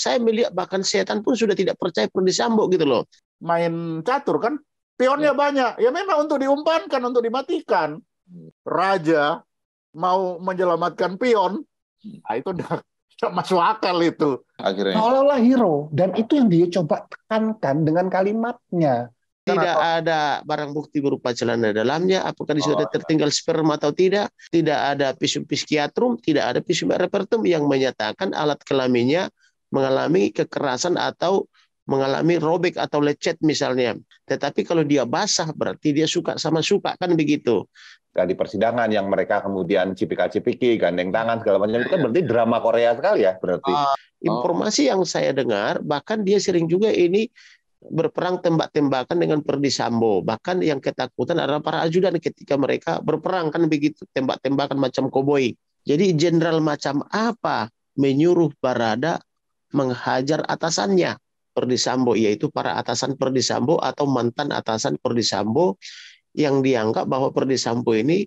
saya melihat bahkan setan pun sudah tidak percaya Perdi Sambo gitu loh. Main catur kan, pionnya hmm. banyak. Ya memang untuk diumpankan, untuk dimatikan. Raja mau menyelamatkan pion, nah itu udah masuk akal itu. Akhirnya. Seolah-olah hero. Dan itu yang dia coba tekankan dengan kalimatnya tidak ada barang bukti berupa celana dalamnya, apakah di sudah oh, ya. tertinggal sperma atau tidak, tidak ada visum psikiatrum, tidak ada visum repertum yang menyatakan alat kelaminnya mengalami kekerasan atau mengalami robek atau lecet misalnya. Tetapi kalau dia basah berarti dia suka sama suka kan begitu. Kan di persidangan yang mereka kemudian cipika-cipiki, gandeng tangan segala macam itu kan iya. berarti drama Korea sekali ya berarti. Uh, informasi yang saya dengar bahkan dia sering juga ini berperang tembak-tembakan dengan perdisambo. Bahkan yang ketakutan adalah para ajudan ketika mereka berperang kan begitu tembak-tembakan macam koboi. Jadi jenderal macam apa menyuruh Barada menghajar atasannya Perdisambo yaitu para atasan Perdisambo atau mantan atasan Perdisambo yang dianggap bahwa Perdisambo ini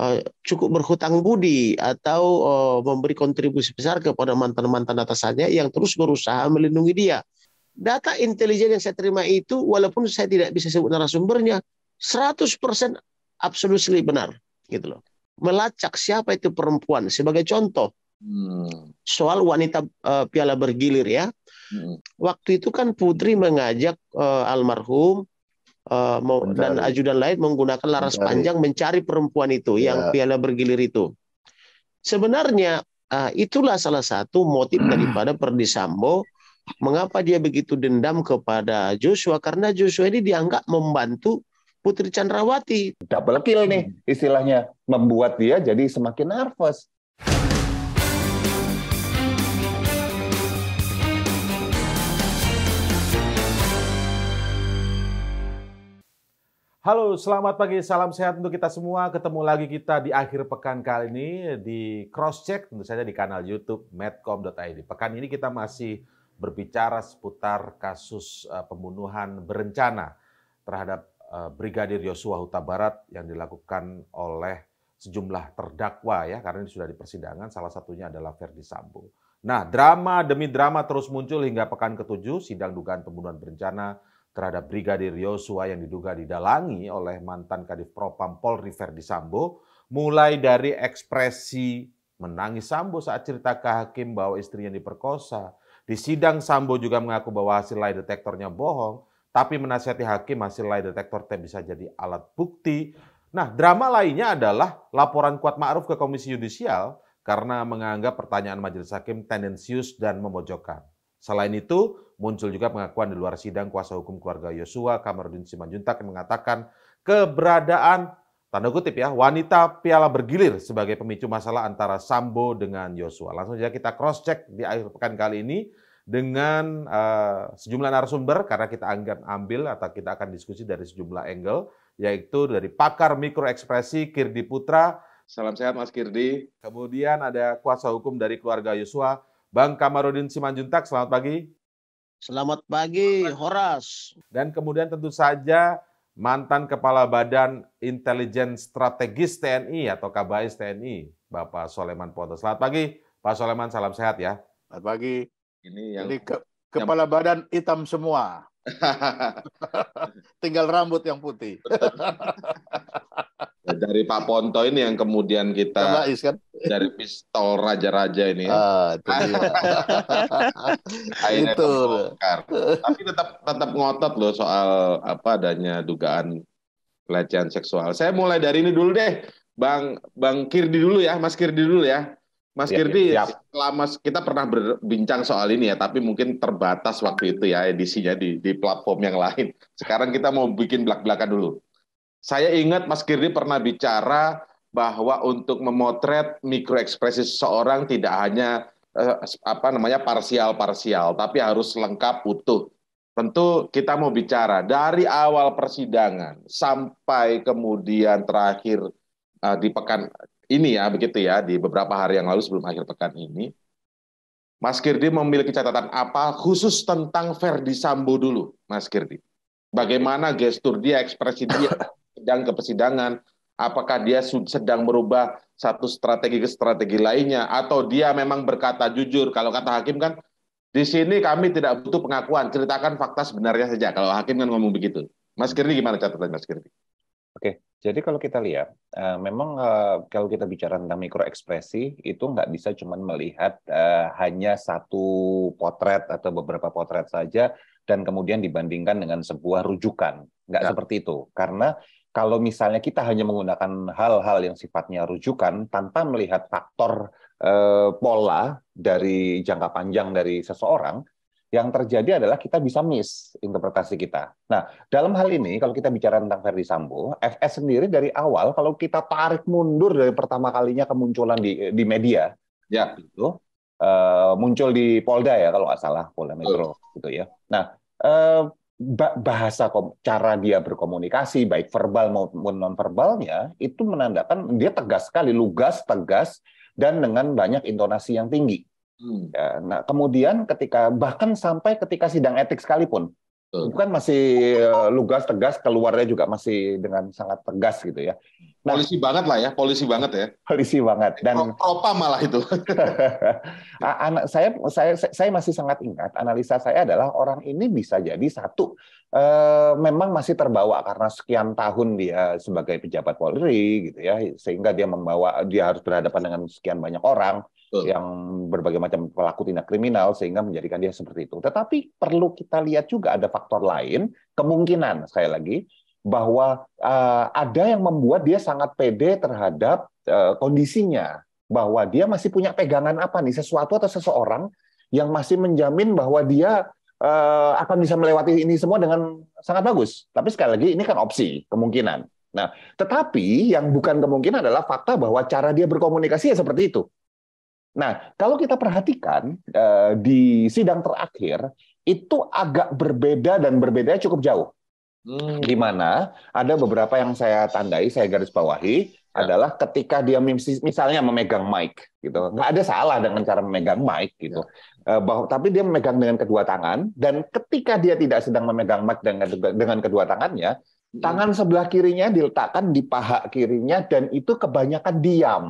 uh, cukup berhutang budi atau uh, memberi kontribusi besar kepada mantan-mantan atasannya yang terus berusaha melindungi dia. Data intelijen yang saya terima itu walaupun saya tidak bisa sebut narasumbernya 100% absolutely benar gitu loh. Melacak siapa itu perempuan sebagai contoh Hmm. Soal wanita uh, piala bergilir ya. Hmm. Waktu itu kan Putri mengajak uh, almarhum uh, mau, dan ajudan lain menggunakan laras mencari. panjang mencari perempuan itu ya. yang piala bergilir itu. Sebenarnya uh, itulah salah satu motif daripada Perdisambo mengapa dia begitu dendam kepada Joshua karena Joshua ini dianggap membantu Putri Chandrawati. Double kill nih istilahnya membuat dia jadi semakin nervous. Halo, selamat pagi, salam sehat untuk kita semua. Ketemu lagi kita di akhir pekan kali ini di Cross Check tentu saja di kanal YouTube medcom.id. Pekan ini kita masih berbicara seputar kasus eh, pembunuhan berencana terhadap eh, Brigadir Yosua Huta Barat yang dilakukan oleh sejumlah terdakwa ya karena ini sudah di persidangan salah satunya adalah Verdi Sambo. Nah, drama demi drama terus muncul hingga pekan ketujuh sidang dugaan pembunuhan berencana terhadap Brigadir Yosua yang diduga didalangi oleh mantan Kadif Propam Polri Verdi Sambo, mulai dari ekspresi menangis Sambo saat cerita ke hakim bahwa istrinya diperkosa. Di sidang Sambo juga mengaku bahwa hasil lay detektornya bohong, tapi menasihati hakim hasil lay detektor T bisa jadi alat bukti. Nah, drama lainnya adalah laporan Kuat Ma'ruf ke Komisi Yudisial karena menganggap pertanyaan majelis hakim tendensius dan memojokkan. Selain itu, Muncul juga pengakuan di luar sidang kuasa hukum keluarga Yosua, Kamarudin Simanjuntak yang mengatakan keberadaan tanda kutip ya, wanita piala bergilir sebagai pemicu masalah antara Sambo dengan Yosua. Langsung saja kita cross check di akhir pekan kali ini dengan uh, sejumlah narasumber karena kita anggap ambil atau kita akan diskusi dari sejumlah angle yaitu dari pakar mikro ekspresi Kirdi Putra. Salam sehat Mas Kirdi. Kemudian ada kuasa hukum dari keluarga Yosua, Bang Kamarudin Simanjuntak. Selamat pagi. Selamat pagi, Horas. Dan kemudian tentu saja mantan Kepala Badan Intelijen Strategis TNI atau KBAIS TNI, Bapak Soleman Ponto. Selamat pagi, Pak Soleman. Salam sehat ya. Selamat pagi. Ini yang Ini ke Kepala yang... Badan hitam semua. Tinggal rambut yang putih. dari Pak Ponto ini yang kemudian kita kan? dari pistol raja-raja ini. Ya. Ah, itu Tapi tetap tetap ngotot loh soal apa adanya dugaan pelecehan seksual. Saya mulai dari ini dulu deh, Bang Bang Kirdi dulu ya, Mas Kirdi dulu ya. Mas ya, Kirdi, ya, selama kita pernah berbincang soal ini ya, tapi mungkin terbatas waktu itu ya edisinya di, di platform yang lain. Sekarang kita mau bikin belak-belakan dulu. Saya ingat Mas Girdi pernah bicara bahwa untuk memotret mikro ekspresi seseorang tidak hanya eh, apa namanya parsial-parsial, tapi harus lengkap utuh. Tentu kita mau bicara dari awal persidangan sampai kemudian terakhir eh, di pekan ini ya begitu ya di beberapa hari yang lalu sebelum akhir pekan ini. Mas Kirdi memiliki catatan apa khusus tentang Verdi Sambo dulu, Mas Kirdi? Bagaimana gestur dia, ekspresi dia sidang ke persidangan, apakah dia sedang merubah satu strategi ke strategi lainnya atau dia memang berkata jujur. Kalau kata hakim kan di sini kami tidak butuh pengakuan, ceritakan fakta sebenarnya saja. Kalau hakim kan ngomong begitu. Mas Kirdi gimana catatan Mas Kirdi? Oke, jadi kalau kita lihat, eh, memang eh, kalau kita bicara tentang mikro ekspresi itu nggak bisa cuma melihat eh, hanya satu potret atau beberapa potret saja dan kemudian dibandingkan dengan sebuah rujukan, nggak ya. seperti itu. Karena kalau misalnya kita hanya menggunakan hal-hal yang sifatnya rujukan tanpa melihat faktor eh, pola dari jangka panjang dari seseorang, yang terjadi adalah kita bisa miss interpretasi kita. Nah, dalam hal ini kalau kita bicara tentang Ferdi Sambo, FS sendiri dari awal kalau kita tarik mundur dari pertama kalinya kemunculan di di media, ya itu uh, muncul di Polda ya kalau nggak salah Polda Metro oh. gitu ya. Nah, uh, bahasa cara dia berkomunikasi baik verbal maupun nonverbalnya itu menandakan dia tegas sekali lugas tegas dan dengan banyak intonasi yang tinggi. Hmm. Ya, nah kemudian ketika bahkan sampai ketika sidang etik sekalipun bukan masih eh, lugas tegas keluarnya juga masih dengan sangat tegas gitu ya. Nah, polisi banget lah ya, polisi banget ya. Polisi banget dan opa malah itu. anak saya, saya saya masih sangat ingat analisa saya adalah orang ini bisa jadi satu eh, memang masih terbawa karena sekian tahun dia sebagai pejabat Polri gitu ya sehingga dia membawa dia harus berhadapan dengan sekian banyak orang yang berbagai macam pelaku tindak kriminal sehingga menjadikan dia seperti itu. Tetapi perlu kita lihat juga ada faktor lain, kemungkinan sekali lagi bahwa uh, ada yang membuat dia sangat pede terhadap uh, kondisinya, bahwa dia masih punya pegangan apa nih, sesuatu atau seseorang yang masih menjamin bahwa dia uh, akan bisa melewati ini semua dengan sangat bagus. Tapi sekali lagi ini kan opsi, kemungkinan. Nah, tetapi yang bukan kemungkinan adalah fakta bahwa cara dia berkomunikasi ya seperti itu. Nah, kalau kita perhatikan eh, di sidang terakhir itu agak berbeda dan berbeda cukup jauh. Hmm. Di mana ada beberapa yang saya tandai, saya garis bawahi ya. adalah ketika dia misalnya memegang mic gitu. Nggak ada salah dengan cara memegang mic gitu. Ya. Eh, tapi dia memegang dengan kedua tangan dan ketika dia tidak sedang memegang mic dengan dengan kedua tangannya, hmm. tangan sebelah kirinya diletakkan di paha kirinya dan itu kebanyakan diam.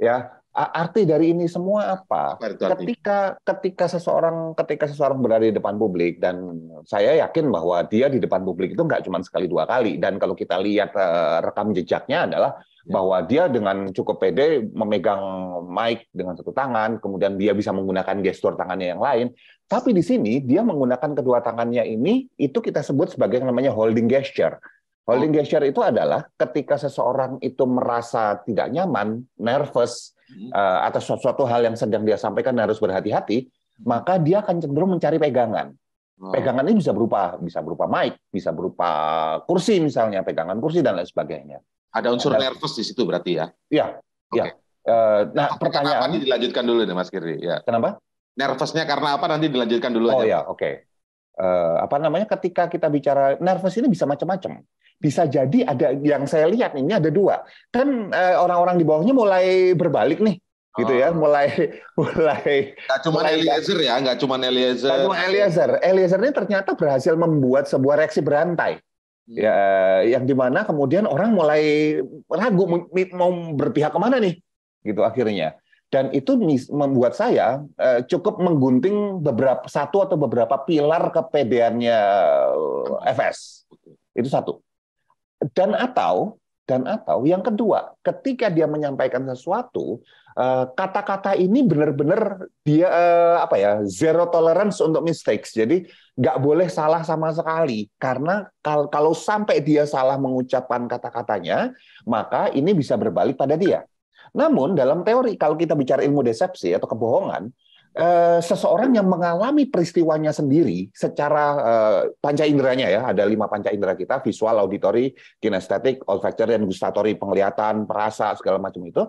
Ya, arti dari ini semua apa? Ketika ketika seseorang ketika seseorang berada di depan publik dan saya yakin bahwa dia di depan publik itu nggak cuma sekali dua kali dan kalau kita lihat eh, rekam jejaknya adalah ya. bahwa dia dengan cukup pede memegang mic dengan satu tangan, kemudian dia bisa menggunakan gestur tangannya yang lain. Tapi di sini dia menggunakan kedua tangannya ini itu kita sebut sebagai yang namanya holding gesture. Holding oh. gesture itu adalah ketika seseorang itu merasa tidak nyaman, nervous, uh, atas suatu hal yang sedang dia sampaikan harus berhati-hati, maka dia akan cenderung mencari pegangan. Oh. Pegangan ini bisa berupa bisa berupa mic, bisa berupa kursi misalnya, pegangan kursi dan lain sebagainya. Ada unsur Ada, nervous di situ berarti ya? Iya, iya. Okay. Uh, eh, nah, pertanyaan ini dilanjutkan dulu nih Mas Kiri. Ya. Kenapa? Nervousnya karena apa nanti dilanjutkan dulu oh, aja. Oh ya, oke. Okay. Uh, eh, apa namanya ketika kita bicara nervous ini bisa macam-macam bisa jadi ada yang saya lihat ini ada dua kan eh, orang-orang di bawahnya mulai berbalik nih gitu ya ah. mulai mulai nggak cuma Eliezer ya nggak cuma Eliezer nggak cuma Eliezer Eliezer ini ternyata berhasil membuat sebuah reaksi berantai hmm. ya yang dimana kemudian orang mulai ragu mau berpihak kemana nih gitu akhirnya dan itu membuat saya eh, cukup menggunting beberapa satu atau beberapa pilar kepedeannya eh, FS itu satu dan atau dan atau yang kedua, ketika dia menyampaikan sesuatu, eh, kata-kata ini benar-benar dia eh, apa ya zero tolerance untuk mistakes. Jadi nggak boleh salah sama sekali karena kalau sampai dia salah mengucapkan kata-katanya, maka ini bisa berbalik pada dia. Namun dalam teori kalau kita bicara ilmu desepsi atau kebohongan, Eh, seseorang yang mengalami peristiwanya sendiri secara uh, panca inderanya ya ada lima panca indera kita visual, auditory, kinestetik, olfactory dan gustatory penglihatan, perasa segala macam itu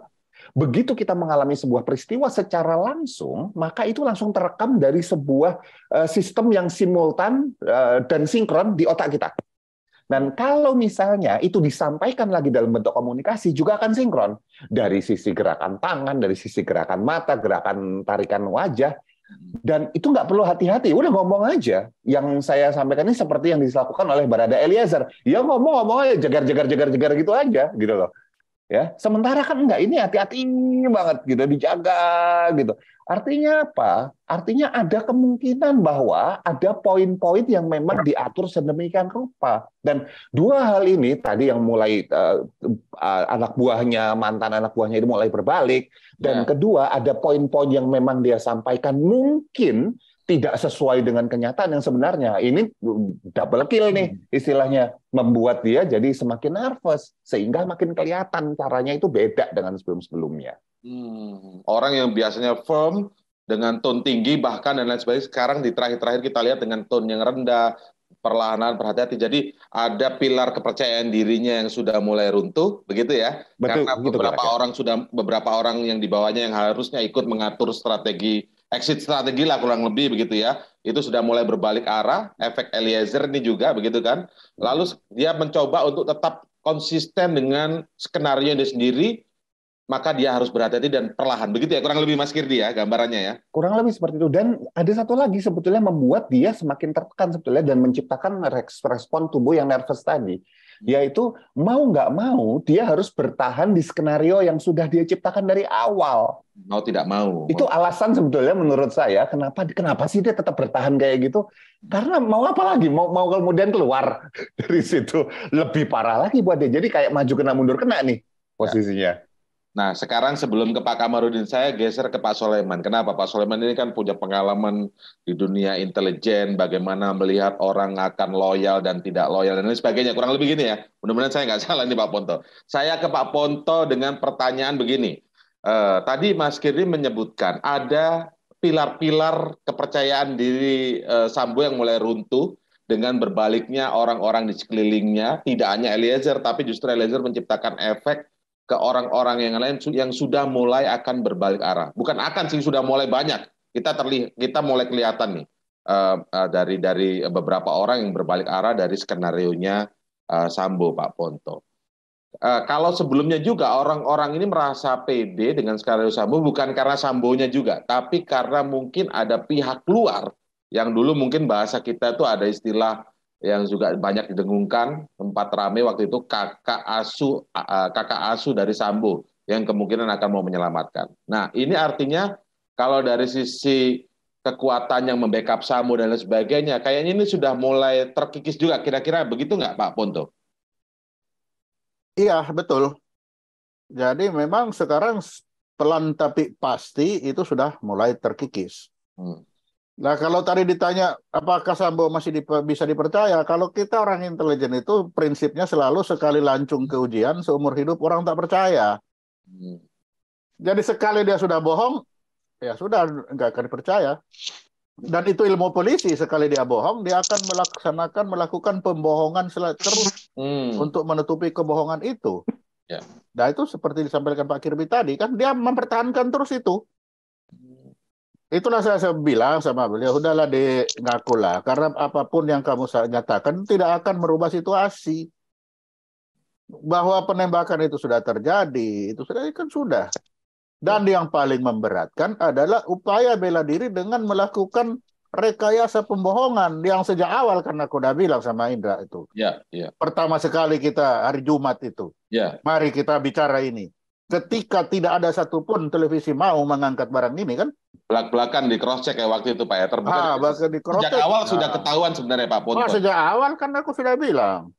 begitu kita mengalami sebuah peristiwa secara langsung maka itu langsung terekam dari sebuah uh, sistem yang simultan uh, dan sinkron di otak kita dan kalau misalnya itu disampaikan lagi dalam bentuk komunikasi juga akan sinkron dari sisi gerakan tangan, dari sisi gerakan mata, gerakan tarikan wajah, dan itu nggak perlu hati-hati, udah ngomong aja. Yang saya sampaikan ini seperti yang dilakukan oleh Barada Eliezer. Ya ngomong-ngomong aja, jegar-jegar-jegar-jegar gitu aja, gitu loh. Ya, sementara kan enggak ini hati-hati banget gitu dijaga gitu. Artinya apa? Artinya ada kemungkinan bahwa ada poin-poin yang memang diatur sedemikian rupa. Dan dua hal ini tadi yang mulai uh, anak buahnya mantan anak buahnya itu mulai berbalik dan ya. kedua ada poin-poin yang memang dia sampaikan mungkin tidak sesuai dengan kenyataan yang sebenarnya. Ini double kill nih hmm. istilahnya, membuat dia jadi semakin nervous sehingga makin kelihatan caranya itu beda dengan sebelum-sebelumnya. Hmm. Orang yang biasanya firm dengan tone tinggi bahkan dan lain sebagainya sekarang di terakhir-terakhir kita lihat dengan tone yang rendah, perlahan-lahan berhati-hati. Jadi ada pilar kepercayaan dirinya yang sudah mulai runtuh, begitu ya? Betul, Karena beberapa orang sudah beberapa orang yang dibawanya yang harusnya ikut mengatur strategi exit strategi lah kurang lebih begitu ya. Itu sudah mulai berbalik arah, efek Eliezer ini juga begitu kan. Lalu dia mencoba untuk tetap konsisten dengan skenario dia sendiri, maka dia harus berhati-hati dan perlahan. Begitu ya kurang lebih Mas Kirdi ya gambarannya ya. Kurang lebih seperti itu. Dan ada satu lagi sebetulnya membuat dia semakin tertekan sebetulnya dan menciptakan respon tubuh yang nervous tadi yaitu itu mau nggak mau dia harus bertahan di skenario yang sudah dia ciptakan dari awal. Mau tidak mau. Itu alasan sebetulnya menurut saya kenapa kenapa sih dia tetap bertahan kayak gitu? Karena mau apa lagi? Mau mau kemudian keluar dari situ lebih parah lagi buat dia. Jadi kayak maju kena mundur kena nih posisinya. Ya Nah, sekarang sebelum ke Pak Kamarudin, saya geser ke Pak Soleman. Kenapa? Pak Soleman ini kan punya pengalaman di dunia intelijen, bagaimana melihat orang akan loyal dan tidak loyal, dan lain sebagainya. Kurang lebih gini ya. Mudah-mudahan saya nggak salah nih Pak Ponto. Saya ke Pak Ponto dengan pertanyaan begini. Eh, tadi Mas Kiri menyebutkan ada pilar-pilar kepercayaan diri eh, Sambo yang mulai runtuh, dengan berbaliknya orang-orang di sekelilingnya, tidak hanya Eliezer, tapi justru Eliezer menciptakan efek ke orang-orang yang lain yang sudah mulai akan berbalik arah. Bukan akan sih sudah mulai banyak. Kita terlihat kita mulai kelihatan nih uh, uh, dari dari beberapa orang yang berbalik arah dari skenario nya uh, eh, Sambo Pak Ponto. Uh, kalau sebelumnya juga orang-orang ini merasa PD dengan skenario Sambo bukan karena Sambonya juga, tapi karena mungkin ada pihak luar yang dulu mungkin bahasa kita itu ada istilah yang juga banyak didengungkan tempat rame waktu itu kakak asu kakak asu dari Sambo yang kemungkinan akan mau menyelamatkan. Nah, ini artinya kalau dari sisi kekuatan yang membackup Sambo dan lain sebagainya, kayaknya ini sudah mulai terkikis juga kira-kira begitu nggak Pak Ponto? Iya, betul. Jadi memang sekarang pelan tapi pasti itu sudah mulai terkikis. Hmm. Nah, kalau tadi ditanya apakah Sambo masih dip bisa dipercaya, kalau kita orang intelijen itu prinsipnya selalu sekali lancung ke ujian, seumur hidup orang tak percaya. Hmm. Jadi sekali dia sudah bohong, ya sudah nggak akan dipercaya. Dan itu ilmu polisi, sekali dia bohong, dia akan melaksanakan melakukan pembohongan terus hmm. untuk menutupi kebohongan itu. Ya. Nah itu seperti disampaikan Pak Kirby tadi kan dia mempertahankan terus itu. Itulah saya, saya bilang sama beliau, udahlah ngaku ngakulah karena apapun yang kamu nyatakan tidak akan merubah situasi. Bahwa penembakan itu sudah terjadi, itu sudah kan sudah. Dan yang paling memberatkan adalah upaya bela diri dengan melakukan rekayasa pembohongan yang sejak awal karena aku udah bilang sama Indra itu. Ya, ya. Pertama sekali kita hari Jumat itu. Ya. Mari kita bicara ini ketika tidak ada satupun televisi mau mengangkat barang ini kan belak-belakan di cross check ya waktu itu Pak ya terbuka ah, di cross sejak awal nah. sudah ah. ketahuan sebenarnya Pak Ponto. Nah, sejak awal kan aku sudah bilang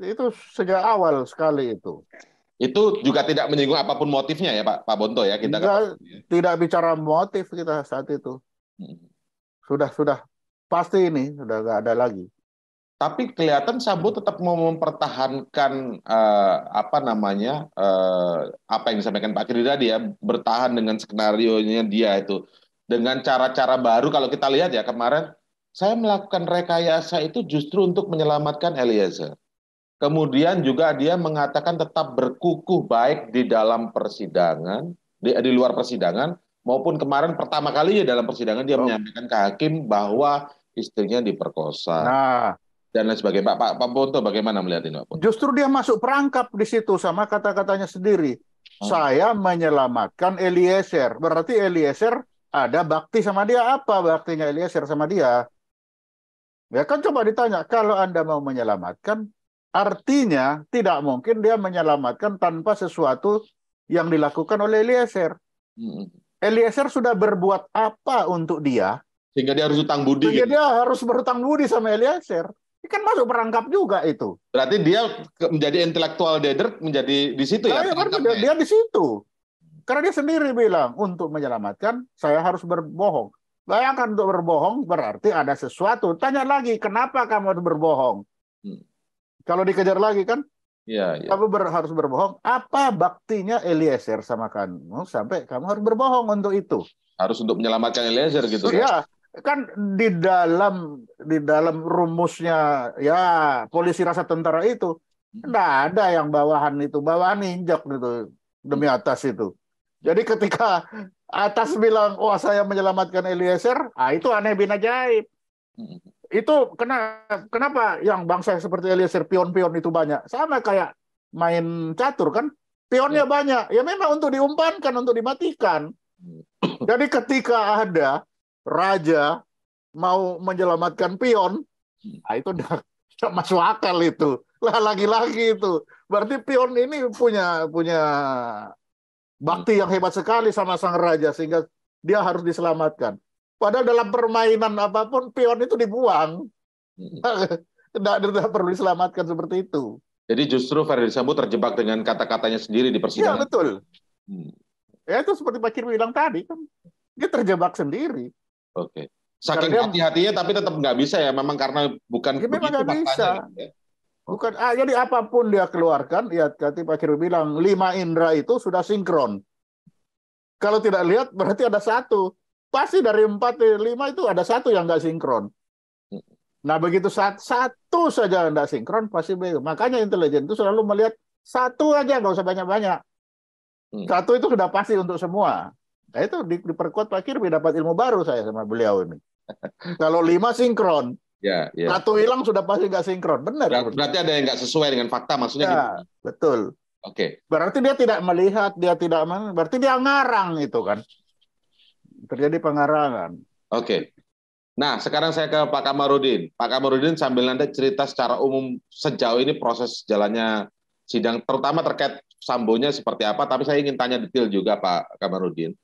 itu sejak awal sekali itu itu juga tidak menyinggung apapun motifnya ya Pak Pak Bonto ya kita tidak, ya. tidak bicara motif kita saat itu hmm. sudah sudah pasti ini sudah nggak ada lagi tapi kelihatan Sambo tetap mau mempertahankan uh, apa namanya uh, apa yang disampaikan Pak Kiri tadi ya bertahan dengan skenario nya dia itu dengan cara-cara baru kalau kita lihat ya kemarin saya melakukan rekayasa itu justru untuk menyelamatkan Eliezer. Kemudian juga dia mengatakan tetap berkukuh baik di dalam persidangan, di, di luar persidangan maupun kemarin pertama kali ya dalam persidangan dia oh. menyampaikan ke hakim bahwa istrinya diperkosa. Nah, dan lain sebagainya. Pak Pak, bagaimana melihat ini Pak Ponto? Justru dia masuk perangkap di situ sama kata-katanya sendiri. Hmm. Saya menyelamatkan Eliezer. Berarti Eliezer ada bakti sama dia apa baktinya Eliezer sama dia? Ya kan coba ditanya, kalau Anda mau menyelamatkan, artinya tidak mungkin dia menyelamatkan tanpa sesuatu yang dilakukan oleh Eliezer. Hmm. Eliezer sudah berbuat apa untuk dia? Sehingga dia harus utang budi. Sehingga gitu. dia harus berutang budi sama Eliezer. Ini kan masuk perangkap juga itu. Berarti dia menjadi intelektual dader menjadi di situ ya nah, ya? Iya, dia, dia di situ. Karena dia sendiri bilang untuk menyelamatkan saya harus berbohong. Bayangkan untuk berbohong berarti ada sesuatu. Tanya lagi kenapa kamu harus berbohong? Hmm. Kalau dikejar lagi kan? Iya. Ya. Kamu ber, harus berbohong. Apa baktinya Eliezer sama kamu sampai kamu harus berbohong untuk itu? Harus untuk menyelamatkan Eliezer gitu. Ya? Iya kan di dalam di dalam rumusnya ya polisi rasa tentara itu tidak ada yang bawahan itu bawahan injak gitu demi atas itu jadi ketika atas bilang wah saya menyelamatkan Eliezer ah itu aneh bin ajaib itu kena, kenapa yang bangsa seperti Eliezer pion-pion itu banyak sama kayak main catur kan pionnya hmm. banyak ya memang untuk diumpankan untuk dimatikan hmm. jadi ketika ada raja mau menyelamatkan pion, nah itu udah masuk akal itu. Lah lagi-lagi itu. Berarti pion ini punya punya bakti yang hebat sekali sama sang raja sehingga dia harus diselamatkan. Padahal dalam permainan apapun pion itu dibuang. Tidak, tidak perlu diselamatkan seperti itu. Jadi justru Ferdi Sambo terjebak dengan kata-katanya sendiri di persidangan. Iya betul. Hmm. Ya itu seperti Pak Kirwi bilang tadi kan dia terjebak sendiri. Oke. Okay. Saking hati-hatinya tapi tetap nggak bisa ya, memang karena bukan ya, memang nggak bisa. Ya. Bukan, ah, jadi apapun dia keluarkan, ya tadi Pak Ciru bilang, lima indera itu sudah sinkron. Kalau tidak lihat, berarti ada satu. Pasti dari empat, lima itu ada satu yang nggak sinkron. Nah, begitu saat satu saja nggak sinkron, pasti bingung. Makanya intelijen itu selalu melihat satu aja, nggak usah banyak-banyak. Hmm. Satu itu sudah pasti untuk semua. Nah, itu di, diperkuat Pak Kirby dapat ilmu baru saya sama beliau ini. Kalau lima sinkron, ya, ya. satu hilang sudah pasti nggak sinkron, benar? Berarti, berarti ada yang nggak sesuai dengan fakta, maksudnya? Ya, gitu. betul. Oke. Okay. Berarti dia tidak melihat, dia tidak men, berarti dia ngarang itu kan? Terjadi pengarangan. Oke. Okay. Nah, sekarang saya ke Pak Kamarudin. Pak Kamarudin sambil nanti cerita secara umum sejauh ini proses jalannya sidang, terutama terkait Sambonya seperti apa, tapi saya ingin tanya detail juga Pak Kamarudin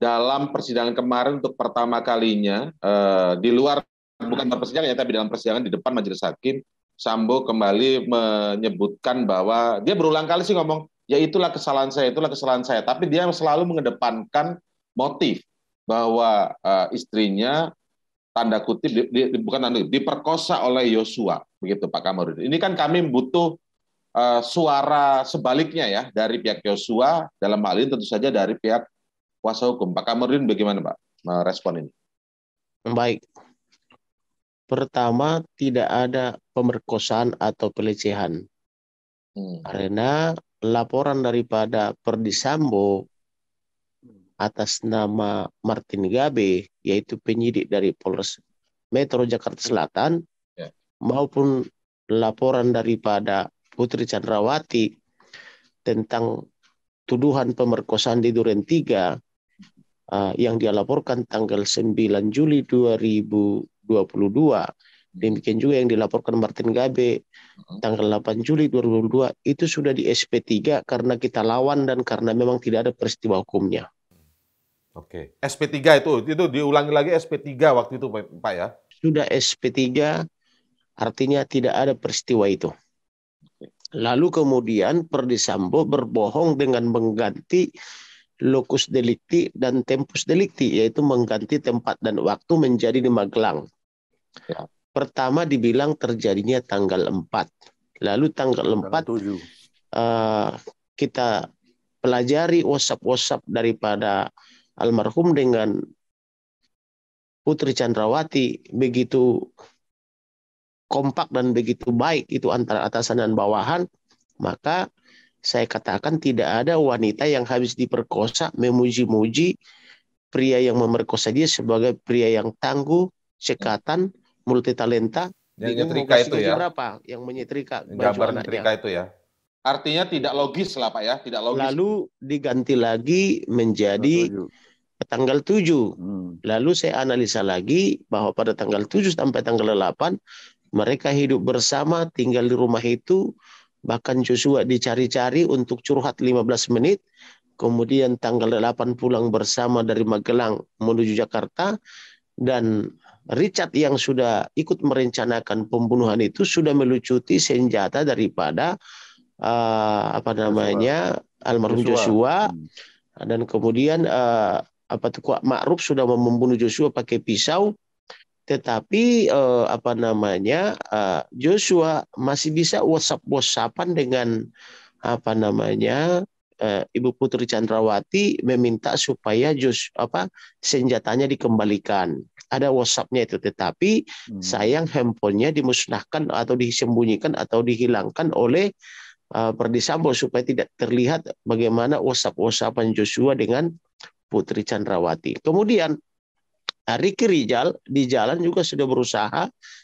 dalam persidangan kemarin untuk pertama kalinya eh, di luar bukan dalam persidangan ya tapi dalam persidangan di depan majelis hakim Sambo kembali menyebutkan bahwa dia berulang kali sih ngomong ya itulah kesalahan saya itulah kesalahan saya tapi dia selalu mengedepankan motif bahwa uh, istrinya tanda kutip di, di, bukan tanda kutip, diperkosa oleh Yosua begitu Pak Kamarudin. Ini kan kami butuh uh, suara sebaliknya ya dari pihak Yosua dalam hal ini tentu saja dari pihak kuasa hukum. Pak Kamarudin bagaimana Pak merespon ini? Baik. Pertama, tidak ada pemerkosaan atau pelecehan. Hmm. Karena laporan daripada Perdisambo atas nama Martin Gabe, yaitu penyidik dari Polres Metro Jakarta Selatan, ya. maupun laporan daripada Putri Chandrawati tentang tuduhan pemerkosaan di Duren Tiga. Ah, yang dia laporkan tanggal 9 Juli 2022. Demikian juga yang dilaporkan Martin Gabe tanggal 8 Juli 2022 itu sudah di SP3 karena kita lawan dan karena memang tidak ada peristiwa hukumnya. Oke, SP3 itu itu diulangi lagi SP3 waktu itu Pak ya. Sudah SP3 artinya tidak ada peristiwa itu. Lalu kemudian Perdisambo berbohong dengan mengganti lokus delikti dan tempus delikti yaitu mengganti tempat dan waktu menjadi di Magelang. Ya. Pertama dibilang terjadinya tanggal 4. Lalu tanggal 4 Uh, eh, kita pelajari WhatsApp-WhatsApp daripada almarhum dengan Putri Chandrawati begitu kompak dan begitu baik itu antara atasan dan bawahan, maka saya katakan tidak ada wanita yang habis diperkosa memuji-muji pria yang memerkosa dia sebagai pria yang tangguh, cekatan, multitalenta. Yang nyetrika itu ya. Berapa yang menyetrika Gambar nyetrika itu ya. Artinya tidak logis lah Pak ya, tidak logis. Lalu diganti lagi menjadi tanggal 7. Hmm. Lalu saya analisa lagi bahwa pada tanggal 7 sampai tanggal 8 mereka hidup bersama, tinggal di rumah itu, Bahkan Joshua dicari-cari untuk curhat 15 menit. Kemudian tanggal 8 pulang bersama dari Magelang menuju Jakarta. Dan Richard yang sudah ikut merencanakan pembunuhan itu sudah melucuti senjata daripada uh, apa namanya Joshua. almarhum Joshua. Joshua. Hmm. Dan kemudian uh, apa tuh sudah membunuh Joshua pakai pisau tetapi eh, apa namanya eh, Joshua masih bisa WhatsApp WhatsAppan dengan apa namanya eh, Ibu Putri Chandrawati meminta supaya Josh apa senjatanya dikembalikan. Ada WhatsAppnya itu, tetapi hmm. sayang handphonenya dimusnahkan atau disembunyikan atau dihilangkan oleh eh, Perdisambo supaya tidak terlihat bagaimana WhatsApp-WhatsAppan Joshua dengan Putri Chandrawati. Kemudian Riki Rijal di jalan juga sudah berusaha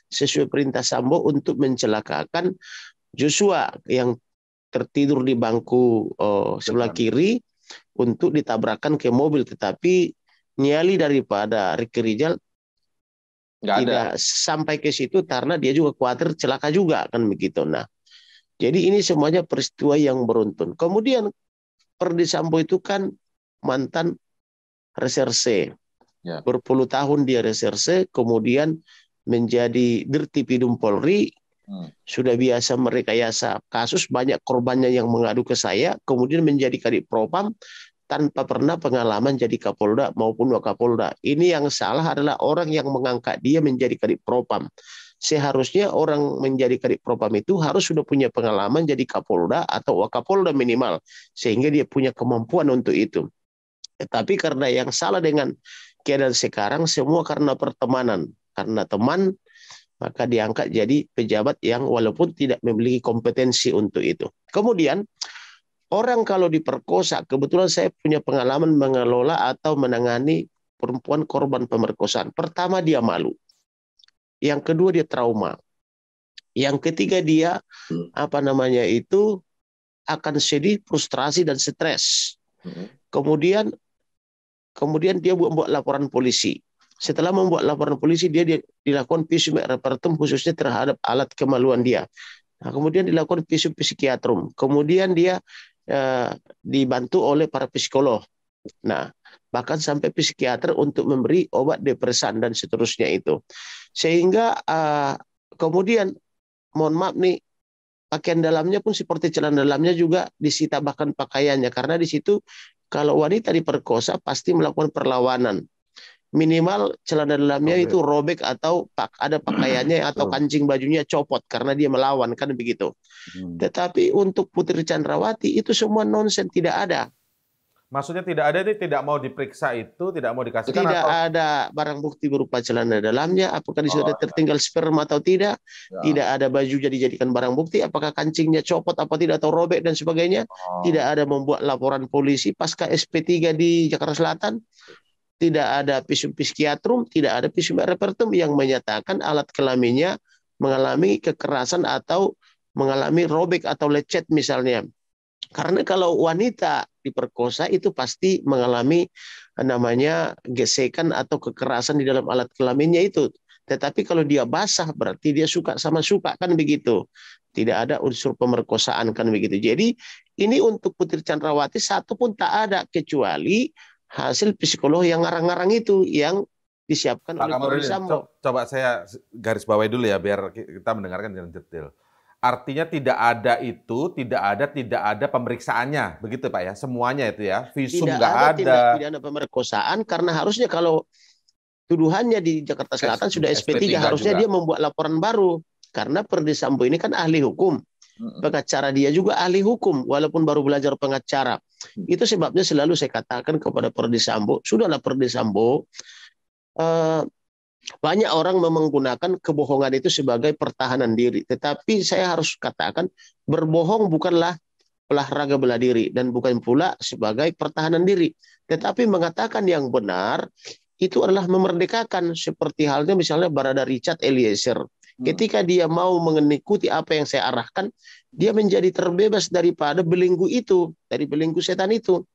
sesuai perintah Sambo untuk mencelakakan Joshua yang tertidur di bangku oh, sebelah kiri untuk ditabrakan ke mobil tetapi nyali daripada Riki Rijal Gak tidak ada. sampai ke situ karena dia juga khawatir celaka juga kan begitu. Nah, jadi ini semuanya peristiwa yang beruntun. Kemudian Perdi Sambo itu kan mantan reserse Ya. Berpuluh tahun dia reserse, kemudian menjadi Dirti Pidum Polri, hmm. sudah biasa merekayasa kasus, banyak korbannya yang mengadu ke saya, kemudian menjadi Kadip Propam, tanpa pernah pengalaman jadi Kapolda maupun Wakapolda. Ini yang salah adalah orang yang mengangkat dia menjadi Kadip Propam. Seharusnya orang menjadi Kadip Propam itu harus sudah punya pengalaman jadi Kapolda atau Wakapolda minimal sehingga dia punya kemampuan untuk itu. Tetapi karena yang salah dengan keadaan sekarang semua karena pertemanan. Karena teman, maka diangkat jadi pejabat yang walaupun tidak memiliki kompetensi untuk itu. Kemudian, orang kalau diperkosa, kebetulan saya punya pengalaman mengelola atau menangani perempuan korban pemerkosaan. Pertama, dia malu. Yang kedua, dia trauma. Yang ketiga, dia apa namanya itu akan sedih, frustrasi, dan stres. Hmm. Kemudian Kemudian dia membuat laporan polisi. Setelah membuat laporan polisi, dia, dilakukan visum repertum khususnya terhadap alat kemaluan dia. Nah, kemudian dilakukan visum psikiatrum. Kemudian dia eh, dibantu oleh para psikolog. Nah, bahkan sampai psikiater untuk memberi obat depresan dan seterusnya itu. Sehingga eh, kemudian, mohon maaf nih, pakaian dalamnya pun seperti celana dalamnya juga disita bahkan pakaiannya karena di situ kalau wanita diperkosa pasti melakukan perlawanan. Minimal celana dalamnya okay. itu robek atau pak ada pakaiannya atau kancing bajunya copot karena dia melawan kan begitu. Hmm. Tetapi untuk Putri Chandrawati itu semua nonsen tidak ada. Maksudnya tidak ada itu tidak mau diperiksa itu, tidak mau dikasihkan Tidak atau... ada barang bukti berupa celana dalamnya, apakah di sana oh, ya. tertinggal sperma atau tidak, ya. tidak ada baju jadi jadikan barang bukti, apakah kancingnya copot apa tidak atau robek dan sebagainya, oh. tidak ada membuat laporan polisi pasca SP3 di Jakarta Selatan, tidak ada visum psikiatrum, tidak ada visum repertum yang menyatakan alat kelaminnya mengalami kekerasan atau mengalami robek atau lecet misalnya. Karena kalau wanita diperkosa itu pasti mengalami eh, namanya gesekan atau kekerasan di dalam alat kelaminnya itu. Tetapi kalau dia basah berarti dia suka sama suka kan begitu. Tidak ada unsur pemerkosaan kan begitu. Jadi ini untuk Putri Chandrawati satu pun tak ada kecuali hasil psikolog yang ngarang-ngarang itu yang disiapkan Pak oleh Kapolri Coba saya garis bawahi dulu ya biar kita mendengarkan dengan detail. Artinya tidak ada itu, tidak ada, tidak ada pemeriksaannya, begitu Pak ya, semuanya itu ya, visum tidak ada. ada. Tidak pidana pemerkosaan karena harusnya kalau tuduhannya di Jakarta Selatan S sudah SP3, SP3 harusnya juga. dia membuat laporan baru karena Perdisambo ini kan ahli hukum. Pengacara dia juga ahli hukum walaupun baru belajar pengacara. Itu sebabnya selalu saya katakan kepada Perdisambo sudahlah Perdisambo. Banyak orang menggunakan kebohongan itu sebagai pertahanan diri. Tetapi saya harus katakan, berbohong bukanlah olahraga bela diri dan bukan pula sebagai pertahanan diri. Tetapi mengatakan yang benar itu adalah memerdekakan seperti halnya misalnya Barada Richard Eliezer. Hmm. Ketika dia mau mengikuti apa yang saya arahkan, dia menjadi terbebas daripada belenggu itu, dari belenggu setan itu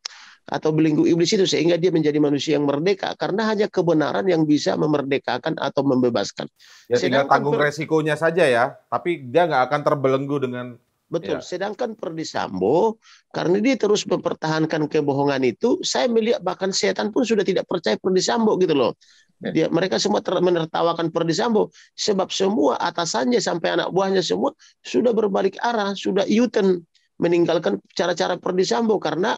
atau belenggu iblis itu sehingga dia menjadi manusia yang merdeka karena hanya kebenaran yang bisa memerdekakan atau membebaskan. Ya, tinggal tanggung per... resikonya saja ya, tapi dia nggak akan terbelenggu dengan Betul. Ya. Sedangkan Perdi Sambo karena dia terus mempertahankan kebohongan itu, saya melihat bahkan setan pun sudah tidak percaya Perdi Sambo gitu loh. Ya. Dia, mereka semua ter- menertawakan Perdi Sambo sebab semua atasannya sampai anak buahnya semua sudah berbalik arah, sudah yuten meninggalkan cara-cara Perdi Sambo karena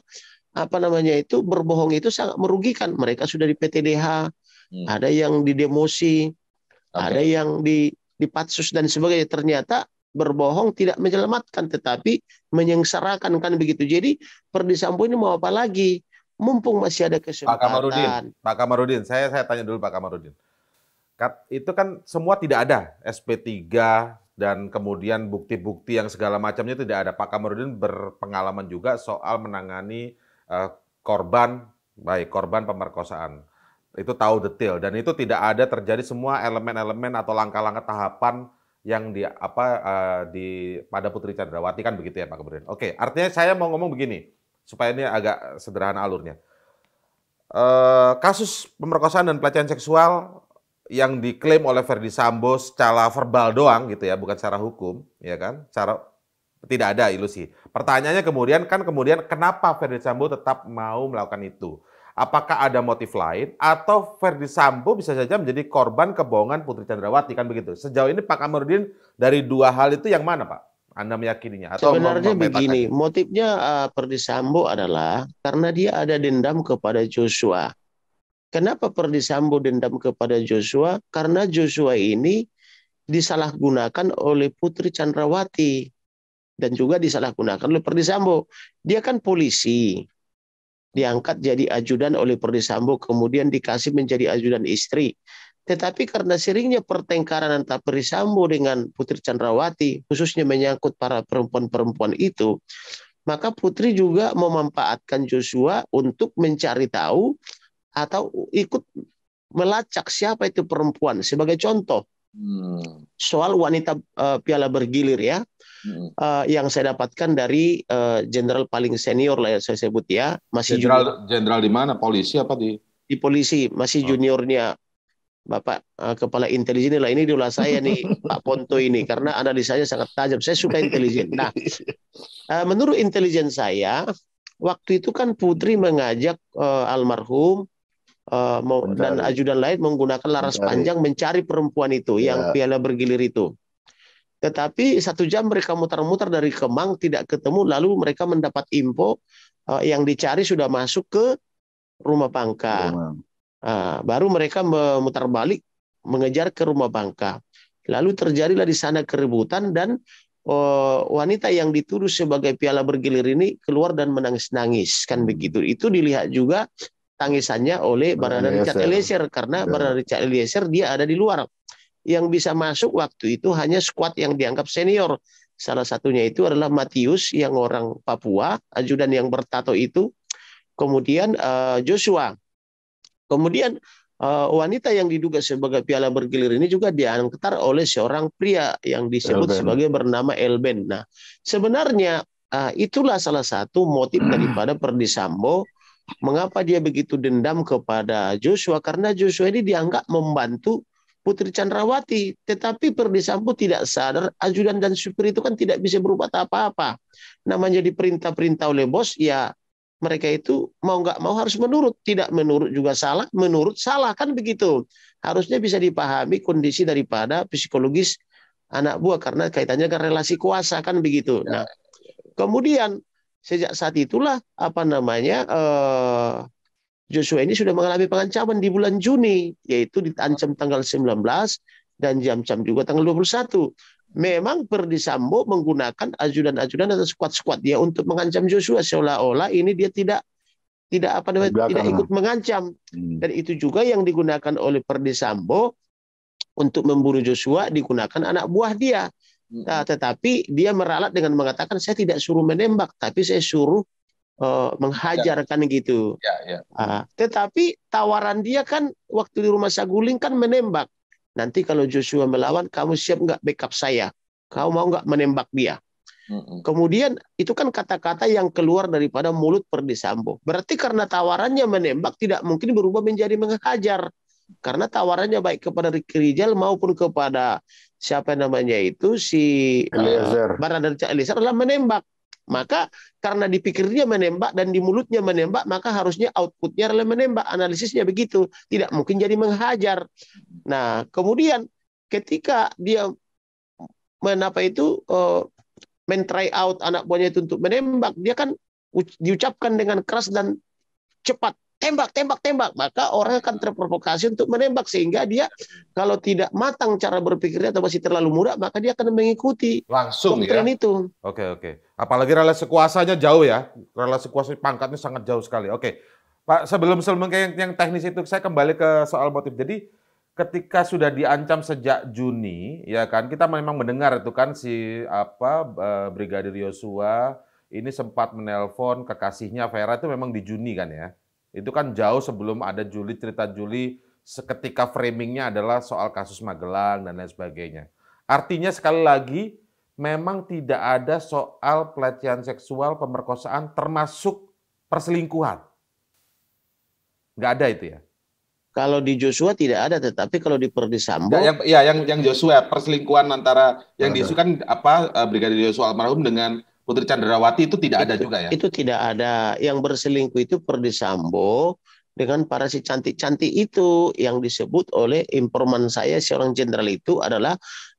apa namanya itu berbohong itu sangat merugikan. Mereka sudah di PTDH, hmm. ada yang di demosi, okay. ada yang di di patsus dan sebagainya. Ternyata berbohong tidak menyelamatkan tetapi menyengsarakan kan begitu. Jadi Perdi ini mau apa lagi? Mumpung masih ada kesempatan. Pak Kamarudin, Pak Kamarudin, saya saya tanya dulu Pak Kamarudin. Kat, itu kan semua tidak ada SP3 dan kemudian bukti-bukti yang segala macamnya tidak ada. Pak Kamarudin berpengalaman juga soal menangani Eh, korban baik korban pemerkosaan itu tahu detail dan itu tidak ada terjadi semua elemen-elemen atau langkah-langkah tahapan yang di apa uh, di pada Putri candrawati kan begitu ya Pak Kebrin. Oke, artinya saya mau ngomong begini supaya ini agak sederhana alurnya. Uh, kasus pemerkosaan dan pelecehan seksual yang diklaim oleh Verdi Sambo secara verbal doang gitu ya, bukan secara hukum, ya kan? Cara tidak ada ilusi. Pertanyaannya kemudian kan kemudian kenapa Verdi Sambo tetap mau melakukan itu? Apakah ada motif lain atau Verdi Sambo bisa saja menjadi korban kebohongan Putri Chandrawati kan begitu? Sejauh ini Pak Kamarudin dari dua hal itu yang mana Pak? Anda meyakininya? Atau Sebenarnya begini, motifnya uh, eh, Perdi Sambo adalah karena dia ada dendam kepada Joshua. Kenapa Perdi Sambo dendam kepada Joshua? Karena Joshua ini disalahgunakan oleh Putri Chandrawati dan juga disalahgunakan oleh Perdisambo. Dia kan polisi, diangkat jadi ajudan oleh Perdisambo, kemudian dikasih menjadi ajudan istri. Tetapi karena seringnya pertengkaran antara Perdisambo dengan Putri Chandrawati, khususnya menyangkut para perempuan-perempuan itu, maka Putri juga memanfaatkan Joshua untuk mencari tahu atau ikut melacak siapa itu perempuan. Sebagai contoh, hmm. soal wanita uh, piala bergilir ya, uh, yang saya dapatkan dari eh, jenderal uh, paling senior lah ya saya sebut ya masih jenderal jenderal di mana polisi apa di di polisi masih oh. juniornya Bapak uh, Kepala Intelijen lah ini diulas saya nih Pak Ponto ini karena analisanya sangat tajam. Saya suka intelijen. Nah, uh, menurut intelijen saya waktu itu kan Putri mengajak uh, almarhum uh, dan ajudan lain menggunakan laras mencari. panjang mencari perempuan itu ya. yang iya. piala bergilir itu. Tetapi satu jam mereka muter-muter dari Kemang tidak ketemu, lalu mereka mendapat info uh, yang dicari sudah masuk ke rumah Bangka. Uh, baru mereka memutar balik mengejar ke rumah Bangka. Lalu terjadilah di sana keributan dan uh, wanita yang dituduh sebagai piala bergilir ini keluar dan menangis-nangis kan begitu. Itu dilihat juga tangisannya oleh Barada Richard Eliezer karena ya. Barada Richard Eliezer dia ada di luar yang bisa masuk waktu itu hanya skuad yang dianggap senior. Salah satunya itu adalah Matius yang orang Papua, ajudan yang bertato itu. Kemudian uh, Joshua. Kemudian uh, wanita yang diduga sebagai piala bergilir ini juga diantar oleh seorang pria yang disebut Elben. sebagai bernama Elben. Nah, sebenarnya uh, itulah salah satu motif daripada Perdisambo mengapa dia begitu dendam kepada Joshua karena Joshua ini dianggap membantu Putri Chandrawati. Tetapi Perdi Sambo tidak sadar ajudan dan supir itu kan tidak bisa berubah apa-apa. Namanya diperintah-perintah oleh bos, ya mereka itu mau nggak mau harus menurut. Tidak menurut juga salah, menurut salah kan begitu. Harusnya bisa dipahami kondisi daripada psikologis anak buah karena kaitannya dengan relasi kuasa kan begitu. Ya. Nah, kemudian sejak saat itulah apa namanya eh, Joshua ini sudah mengalami pengancaman di bulan Juni, yaitu ditancam tanggal 19 dan jam-jam juga tanggal 21. Memang Perdisambo menggunakan ajudan-ajudan atau squad-squad dia untuk mengancam Joshua seolah-olah ini dia tidak tidak apa namanya Belakang. tidak ikut mengancam hmm. dan itu juga yang digunakan oleh Perdisambo untuk memburu Joshua digunakan anak buah dia. Hmm. Nah, tetapi dia meralat dengan mengatakan saya tidak suruh menembak, tapi saya suruh uh, menghajarkan ya. gitu. Ya, ya. Uh, tetapi tawaran dia kan waktu di rumah Saguling kan menembak. Nanti kalau Joshua melawan, kamu siap nggak backup saya? Kamu mau nggak menembak dia? Kemudian itu kan kata-kata yang keluar daripada mulut Perdisambo. Berarti karena tawarannya menembak tidak mungkin berubah menjadi menghajar. Karena tawarannya baik kepada Ricky Rijal maupun kepada siapa namanya itu si eh, Eliezer. Uh, Barada Elisar adalah menembak. Maka karena di pikirnya menembak dan di mulutnya menembak, maka harusnya outputnya adalah menembak. Analisisnya begitu. Tidak mungkin jadi menghajar. Nah, kemudian ketika dia menapa itu uh, men try out anak buahnya itu untuk menembak, dia kan diucapkan dengan keras dan cepat tembak, tembak, tembak. Maka orang akan terprovokasi untuk menembak sehingga dia kalau tidak matang cara berpikirnya atau masih terlalu murah, maka dia akan mengikuti langsung ya? itu. Oke, oke. Apalagi relasi kuasanya jauh ya. Relasi kuasa pangkatnya sangat jauh sekali. Oke. Pak, sebelum sebelum yang, yang teknis itu saya kembali ke soal motif. Jadi ketika sudah diancam sejak Juni, ya kan kita memang mendengar itu kan si apa e, Brigadir Yosua ini sempat menelpon kekasihnya Vera itu memang di Juni kan ya. Itu kan jauh sebelum ada Juli cerita Juli seketika framingnya adalah soal kasus Magelang dan lain sebagainya. Artinya sekali lagi memang tidak ada soal pelecehan seksual, pemerkosaan, termasuk perselingkuhan. Nggak ada itu ya? Kalau di Joshua tidak ada, tetapi kalau di Perdisambo, Sambo, ya, yang, ya yang yang Joshua perselingkuhan antara yang diisukan apa eh, Brigadir Joshua almarhum dengan Putri Chandrawati itu tidak itu, ada juga ya? Itu tidak ada. Yang berselingkuh itu Perdisambo dengan para si cantik-cantik itu yang disebut oleh informan saya seorang jenderal itu adalah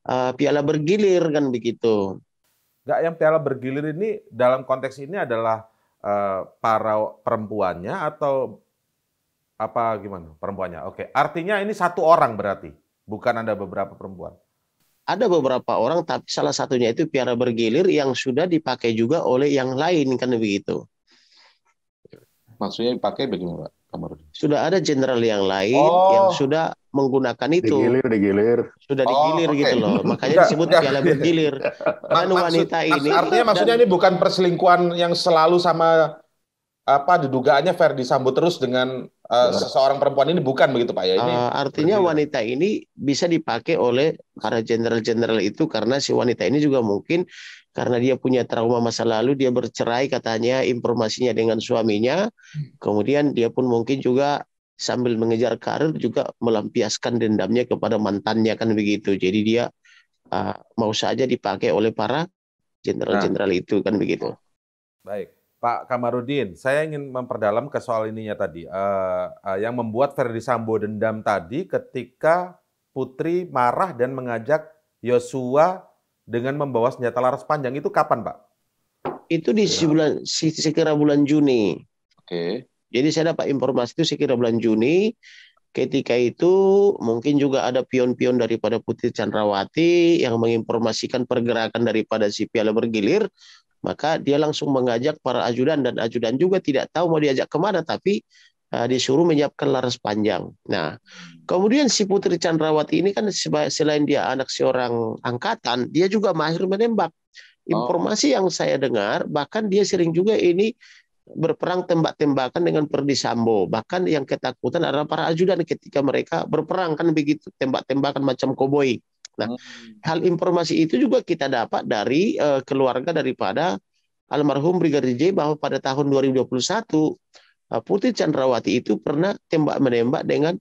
uh, piala bergilir kan begitu. Enggak yang piala bergilir ini dalam konteks ini adalah uh, para perempuannya atau apa gimana perempuannya? Oke, artinya ini satu orang berarti, bukan ada beberapa perempuan. Ada beberapa orang, tapi salah satunya itu piala bergilir yang sudah dipakai juga oleh yang lain kan begitu. Maksudnya dipakai bagaimana, Kamarudin. Sudah ada jenderal yang lain oh. yang sudah menggunakan itu. Digilir, digilir. Sudah oh, digilir oh, okay. gitu loh. Makanya disebut piala bergilir. Dan Maksud, wanita ini artinya dan, maksudnya ini bukan perselingkuhan yang selalu sama apa didugaannya Ferdi Sambo terus dengan uh, seseorang perempuan ini bukan begitu Pak ya ini. Uh, artinya wanita ini bisa dipakai oleh para jenderal-jenderal itu karena si wanita ini juga mungkin karena dia punya trauma masa lalu, dia bercerai katanya informasinya dengan suaminya. Hmm. Kemudian dia pun mungkin juga sambil mengejar karir juga melampiaskan dendamnya kepada mantannya kan begitu. Jadi dia uh, mau saja dipakai oleh para jenderal-jenderal nah. itu kan begitu. Baik. Pak Kamarudin, saya ingin memperdalam ke soal ininya tadi. Uh, uh, yang membuat Ferdi Sambo dendam tadi ketika Putri marah dan mengajak Yosua dengan membawa senjata laras panjang itu kapan, Pak? Itu di ya. bulan sekira bulan Juni. Oke. Jadi saya dapat informasi itu sekira bulan Juni. Ketika itu mungkin juga ada pion-pion daripada Putri Chandrawati yang menginformasikan pergerakan daripada si piala bergilir. Maka dia langsung mengajak para ajudan dan ajudan juga tidak tahu mau diajak kemana. Tapi Nah, disuruh menyiapkan laras panjang. Nah, hmm. kemudian si Putri Chandrawati ini kan selain dia anak seorang angkatan, dia juga mahir menembak. Oh. Informasi oh. yang saya dengar, bahkan dia sering juga ini berperang tembak-tembakan dengan perdisambo. Bahkan yang ketakutan adalah para ajudan ketika mereka berperang kan begitu tembak-tembakan macam koboi. Nah, hmm. hal informasi itu juga kita dapat dari uh, keluarga daripada almarhum Brigadir J bahwa pada tahun 2021 Ah, Putri Chandrawati itu pernah tembak menembak dengan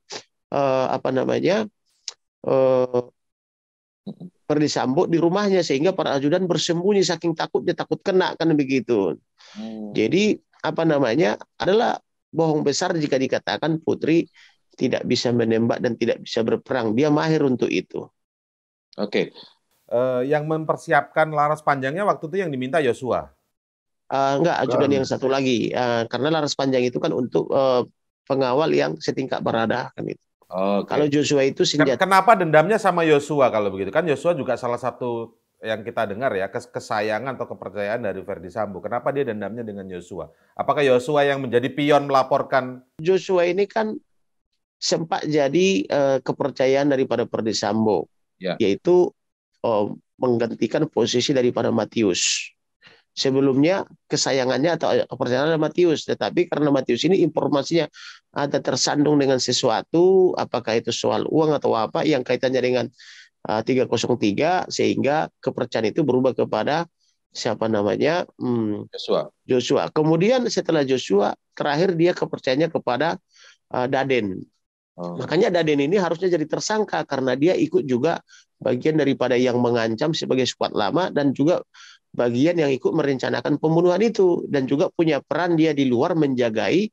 uh, apa namanya eh, Ferdi di rumahnya sehingga para ajudan bersembunyi saking takutnya takut kena kan begitu. Hmm. Jadi apa namanya adalah bohong besar jika dikatakan Putri tidak bisa menembak dan tidak bisa berperang. Dia mahir untuk itu. Oke. Okay. Uh, eh, yang mempersiapkan laras panjangnya waktu itu yang diminta Yosua. Uh, enggak, ajudan yang satu lagi. Uh, karena laras panjang itu kan untuk uh, pengawal yang setingkat berada kan itu. Okay. Kalau Joshua itu senjata. Kenapa dendamnya sama Yosua kalau begitu? Kan Yosua juga salah satu yang kita dengar ya kesayangan atau kepercayaan dari Verdi Sambo. Kenapa dia dendamnya dengan Yosua? Apakah Yosua yang menjadi pion melaporkan? Joshua ini kan sempat jadi uh, kepercayaan daripada Verdi Sambo, ya. yaitu uh, menggantikan posisi daripada Matius sebelumnya kesayangannya atau kepercayaan Matius. Tetapi karena Matius ini informasinya ada tersandung dengan sesuatu, apakah itu soal uang atau apa yang kaitannya dengan 303 eh, sehingga kepercayaan itu berubah kepada siapa namanya hmm, Joshua. Joshua. Kemudian setelah Joshua terakhir dia kepercayaannya kepada uh, Daden. Oh. Makanya Daden ini harusnya jadi tersangka karena dia ikut juga bagian daripada yang mengancam sebagai skuad lama dan juga bagian yang ikut merencanakan pembunuhan itu dan juga punya peran dia di luar menjagai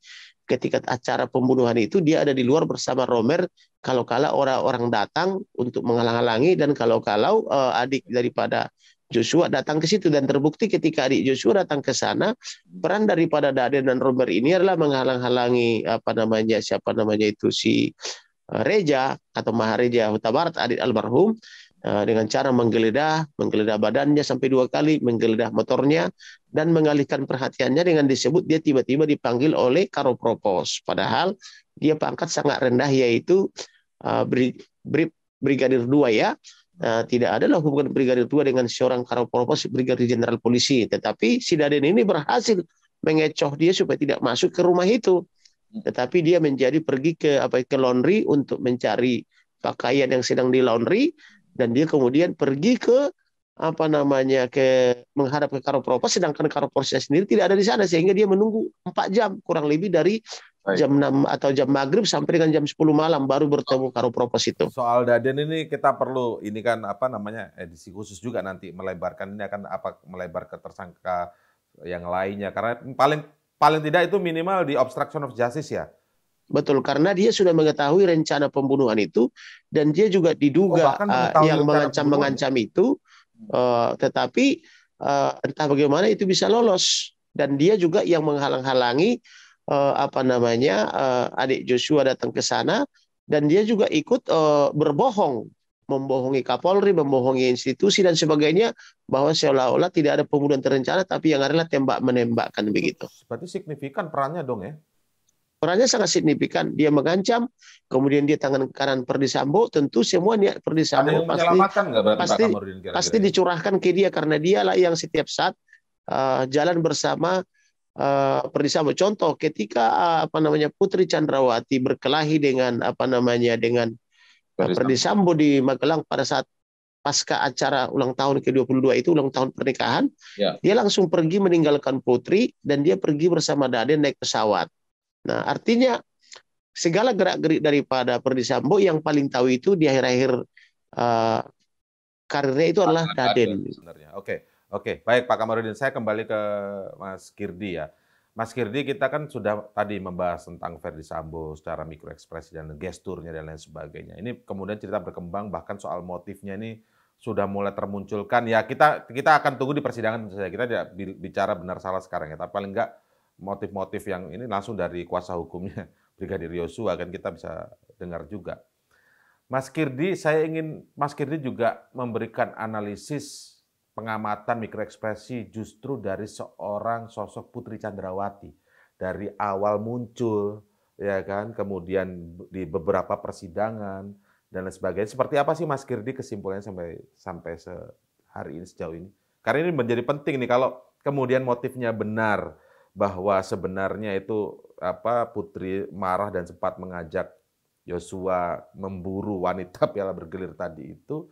ketika acara pembunuhan itu dia ada di luar bersama Romer kalau kala orang-orang datang untuk menghalang-halangi dan kalau kalau uh, adik daripada Joshua datang ke situ dan terbukti ketika adik Joshua datang ke sana peran daripada Daden dan Romer ini adalah menghalang-halangi apa namanya siapa namanya itu si eh, Reja atau Mahareja Huta Barat adik almarhum Eh, dengan cara menggeledah, menggeledah badannya sampai dua kali, menggeledah motornya, dan mengalihkan perhatiannya dengan disebut dia tiba-tiba dipanggil oleh karopropos. Padahal dia pangkat sangat rendah yaitu uh, eh, bri, bri, brigadir dua ya. Uh, tidak adalah hubungan brigadir dua dengan seorang karopropos brigadir jenderal polisi. Tetapi si Daden ini berhasil mengecoh dia supaya tidak masuk ke rumah itu. Tetapi dia menjadi pergi ke apa ke laundry untuk mencari pakaian yang sedang di laundry dan dia kemudian pergi ke apa namanya ke menghadap ke karopropos sedangkan Proses sendiri tidak ada di sana sehingga dia menunggu empat jam kurang lebih dari jam enam atau jam maghrib sampai dengan jam sepuluh malam baru bertemu oh. karopropos itu. Soal Daden ini kita perlu ini kan apa namanya edisi khusus juga nanti melebarkan ini akan apa melebar ke tersangka yang lainnya karena paling paling tidak itu minimal di obstruction of justice ya Betul, karena dia sudah mengetahui rencana pembunuhan itu dan dia juga diduga oh, uh, yang mengancam-mengancam itu, uh, tetapi uh, entah bagaimana itu bisa lolos dan dia juga yang menghalang-halangi uh, apa namanya uh, adik Joshua datang ke sana dan dia juga ikut uh, berbohong, membohongi Kapolri, membohongi institusi dan sebagainya bahwa seolah-olah tidak ada pembunuhan terencana tapi yang adalah tembak menembakkan begitu. Berarti signifikan perannya dong ya? perannya sangat signifikan. Dia mengancam, kemudian dia tangan kanan Perdisambo, tentu semua niat Perdisambo pasti pasti, pasti dicurahkan ke dia karena dialah yang setiap saat uh, jalan bersama uh, eh, Perdisambo. Contoh ketika uh, apa namanya Putri Chandrawati berkelahi dengan apa namanya dengan Perdisambo Perdisambo di Magelang pada saat pasca acara ulang tahun ke-22 itu ulang tahun pernikahan, ya. dia langsung pergi meninggalkan Putri dan dia pergi bersama Daden naik pesawat. Nah, artinya segala gerak-gerik daripada Perdi Sambo yang paling tahu itu di akhir-akhir uh, karirnya itu adalah Raden. Sebenarnya. Oke, oke. Baik Pak Kamarudin, saya kembali ke Mas Kirdi ya. Mas Kirdi, kita kan sudah tadi membahas tentang Verdi Sambo secara mikroekspresi dan gesturnya dan lain sebagainya. Ini kemudian cerita berkembang bahkan soal motifnya ini sudah mulai termunculkan. Ya kita kita akan tunggu di persidangan saja. Kita tidak bicara benar salah sekarang ya, tapi paling enggak motif-motif yang ini langsung dari kuasa hukumnya Brigadir Yosua kan kita bisa dengar juga. Mas Kirdi, saya ingin Mas Kirdi juga memberikan analisis pengamatan mikroekspresi justru dari seorang sosok Putri Chandrawati dari awal muncul ya kan kemudian di beberapa persidangan dan lain sebagainya. Seperti apa sih Mas Kirdi kesimpulannya sampai sampai sehari ini sejauh ini? Karena ini menjadi penting nih kalau kemudian motifnya benar, bahwa sebenarnya itu apa Putri marah dan sempat mengajak Yosua memburu wanita piala bergelir tadi itu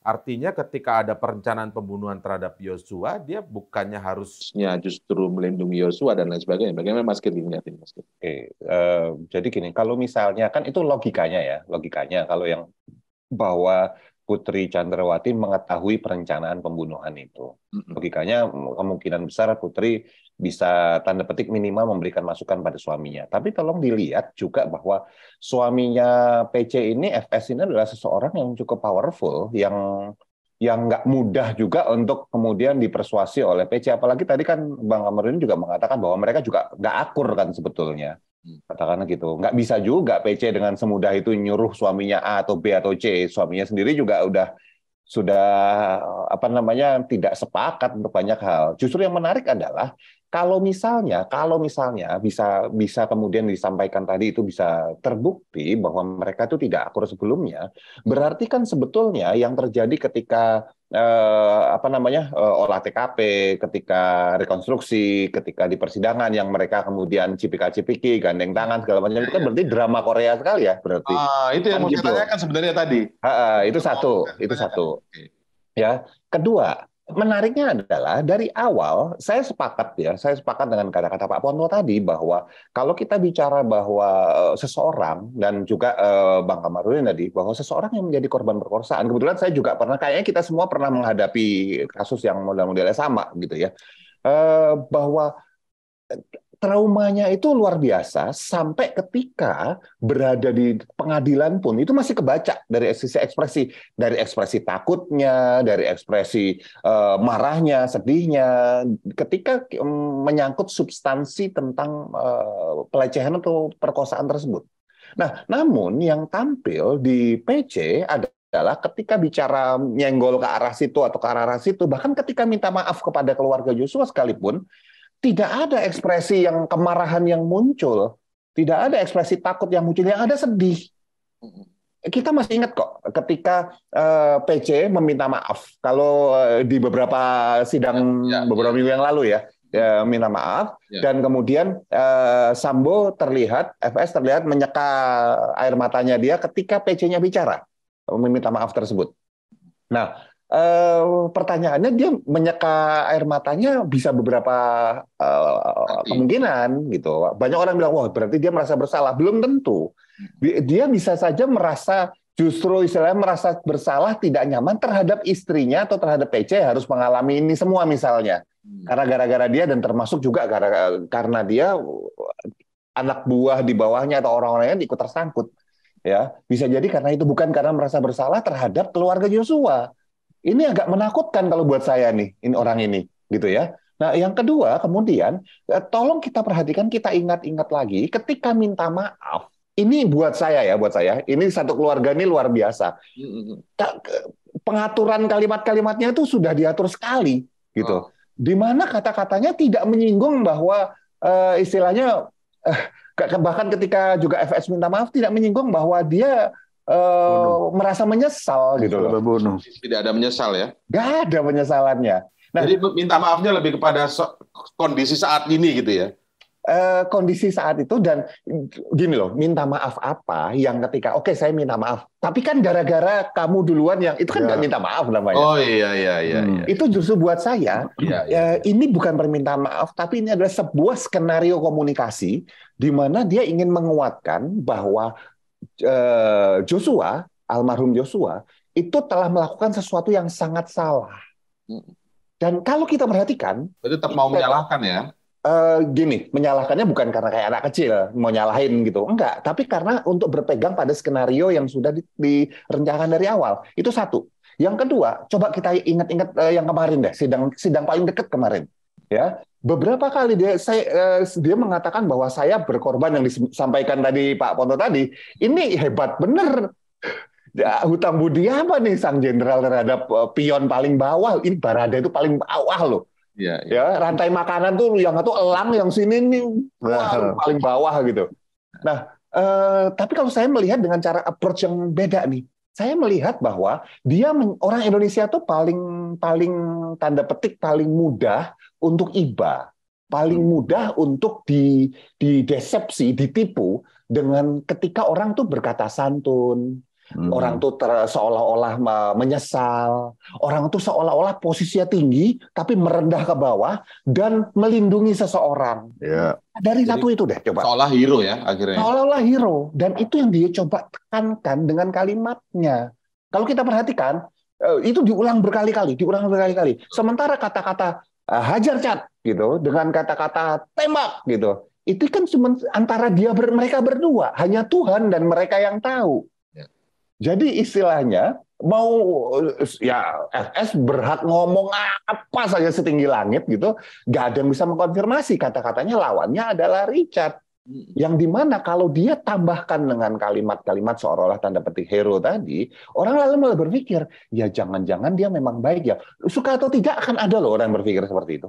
artinya ketika ada perencanaan pembunuhan terhadap Yosua dia bukannya harusnya justru melindungi Yosua dan lain sebagainya bagaimana Mas Kir melihat ini Mas Kir? Oke, uh, jadi gini kalau misalnya kan itu logikanya ya logikanya kalau yang bahwa Putri Chandrawati mengetahui perencanaan pembunuhan itu. Logikanya kemungkinan besar Putri bisa tanda petik minimal memberikan masukan pada suaminya. Tapi tolong dilihat juga bahwa suaminya PC ini FS ini adalah seseorang yang cukup powerful yang yang nggak mudah juga untuk kemudian dipersuasi oleh PC. Apalagi tadi kan Bang ini juga mengatakan bahwa mereka juga nggak akur kan sebetulnya. Katakanlah gitu. Nggak bisa juga PC dengan semudah itu nyuruh suaminya A atau B atau C. Suaminya sendiri juga udah sudah apa namanya tidak sepakat untuk banyak hal. Justru yang menarik adalah kalau misalnya, kalau misalnya bisa bisa kemudian disampaikan tadi itu bisa terbukti bahwa mereka itu tidak akur sebelumnya, berarti kan sebetulnya yang terjadi ketika eh, apa namanya eh, olah TKP, ketika rekonstruksi, ketika di persidangan yang mereka kemudian cipika-cipiki, gandeng tangan segala macam itu kan berarti drama Korea sekali ya berarti. Ah, itu yang kan mau gitu. saya sebenarnya tadi. Ha, ha, itu, itu satu, itu satu. Ya, kedua menariknya adalah dari awal saya sepakat ya, saya sepakat dengan kata-kata Pak Ponto tadi bahwa kalau kita bicara bahwa eh, seseorang dan juga eh, Bang Kamarudin tadi bahwa seseorang yang menjadi korban perkosaan, kebetulan saya juga pernah kayaknya kita semua pernah menghadapi kasus yang model-modelnya sama gitu ya. Eh, bahwa traumanya itu luar biasa sampai ketika berada di pengadilan pun itu masih kebaca dari sisi ekspresi dari ekspresi takutnya dari ekspresi uh, marahnya sedihnya ketika um, menyangkut substansi tentang uh, pelecehan atau perkosaan tersebut nah namun yang tampil di PC ada adalah ketika bicara nyenggol ke arah situ atau ke arah, arah situ, bahkan ketika minta maaf kepada keluarga Joshua sekalipun, tidak ada ekspresi yang kemarahan yang muncul, tidak ada ekspresi takut yang muncul, yang ada sedih. Kita masih ingat kok ketika eh, PC meminta maaf kalau eh, di beberapa sidang ya, ya, beberapa ya. minggu yang lalu ya, ya minta maaf ya. dan kemudian eh, Sambo terlihat FS terlihat menyeka air matanya dia ketika PC-nya bicara meminta maaf tersebut. Nah, Uh, pertanyaannya dia menyeka air matanya bisa beberapa uh, kemungkinan gitu. Banyak orang bilang wah berarti dia merasa bersalah. Belum tentu. Dia bisa saja merasa justru istilahnya merasa bersalah tidak nyaman terhadap istrinya atau terhadap PC harus mengalami ini semua misalnya. Hmm. Karena gara-gara dia dan termasuk juga gara karena dia anak buah di bawahnya atau orang-orangnya ikut tersangkut. Ya, bisa jadi karena itu bukan karena merasa bersalah terhadap keluarga Yosua ini agak menakutkan kalau buat saya nih, ini orang ini, gitu ya. Nah, yang kedua, kemudian e, tolong kita perhatikan, kita ingat-ingat lagi ketika minta maaf. Ini buat saya ya, buat saya. Ini satu keluarga ini luar biasa. E, pengaturan kalimat-kalimatnya itu sudah diatur sekali, gitu. Oh. Di mana kata-katanya tidak menyinggung bahwa e, istilahnya eh, bahkan ketika juga FS minta maaf tidak menyinggung bahwa dia Eh, merasa menyesal gitu loh. Bunuh. Tidak ada menyesal ya? Gak ada penyesalannya. Nah, Jadi minta maafnya lebih kepada so kondisi saat ini gitu ya? Uh, kondisi saat itu dan gini loh minta maaf apa yang ketika oke okay, saya minta maaf tapi kan gara-gara kamu duluan yang itu kan ya. nggak minta maaf namanya oh iya iya iya, hmm. Iya. itu justru buat saya yeah, iya. Uh, ini bukan permintaan maaf tapi ini adalah sebuah skenario komunikasi di mana dia ingin menguatkan bahwa Eh, Joshua, almarhum Joshua, itu telah melakukan sesuatu yang sangat salah. Dan kalau kita perhatikan, Jadi tetap mau menyalahkan ya? Uh, gini, menyalahkannya bukan karena kayak anak kecil mau nyalahin gitu, enggak. Tapi karena untuk berpegang pada skenario yang sudah di, direncanakan dari awal. Itu satu. Yang kedua, coba kita ingat-ingat eh, yang kemarin deh, sidang sidang paling dekat kemarin. Ya, beberapa kali dia saya eh, dia mengatakan bahwa saya berkorban yang disampaikan tadi Pak Ponto tadi ini hebat bener ya, hutang budi apa nih sang jenderal terhadap eh, pion paling bawah ini Barada itu paling bawah loh ya, ya. ya rantai makanan tuh yang itu elang yang sini nih wah, nah. paling bawah gitu nah eh, tapi kalau saya melihat dengan cara approach yang beda nih saya melihat bahwa dia orang Indonesia tuh paling paling tanda petik paling mudah untuk IBA, paling hmm. mudah untuk di didesepsi, ditipu dengan ketika orang tuh berkata santun, hmm. orang tuh seolah-olah menyesal, orang tuh seolah-olah posisinya tinggi tapi merendah ke bawah dan melindungi seseorang. Ya. Dari satu itu deh coba. Seolah hero ya akhirnya. Seolah-olah hero dan itu yang dia coba tekankan dengan kalimatnya. Kalau kita perhatikan eh, itu diulang berkali-kali, diulang berkali-kali. Sementara kata-kata Ah, hajar cat gitu dengan kata-kata tembak gitu itu kan cuma antara dia ber, mereka berdua hanya Tuhan dan mereka yang tahu ya. jadi istilahnya mau ya FS berhak ngomong apa saja setinggi langit gitu, nggak ada yang bisa mengkonfirmasi kata-katanya lawannya adalah Richard. Yang dimana kalau dia tambahkan dengan kalimat-kalimat seolah-olah tanda petik hero tadi, orang lalu malah berpikir, ya jangan-jangan dia memang baik ya. Suka atau tidak akan ada loh orang yang berpikir seperti itu.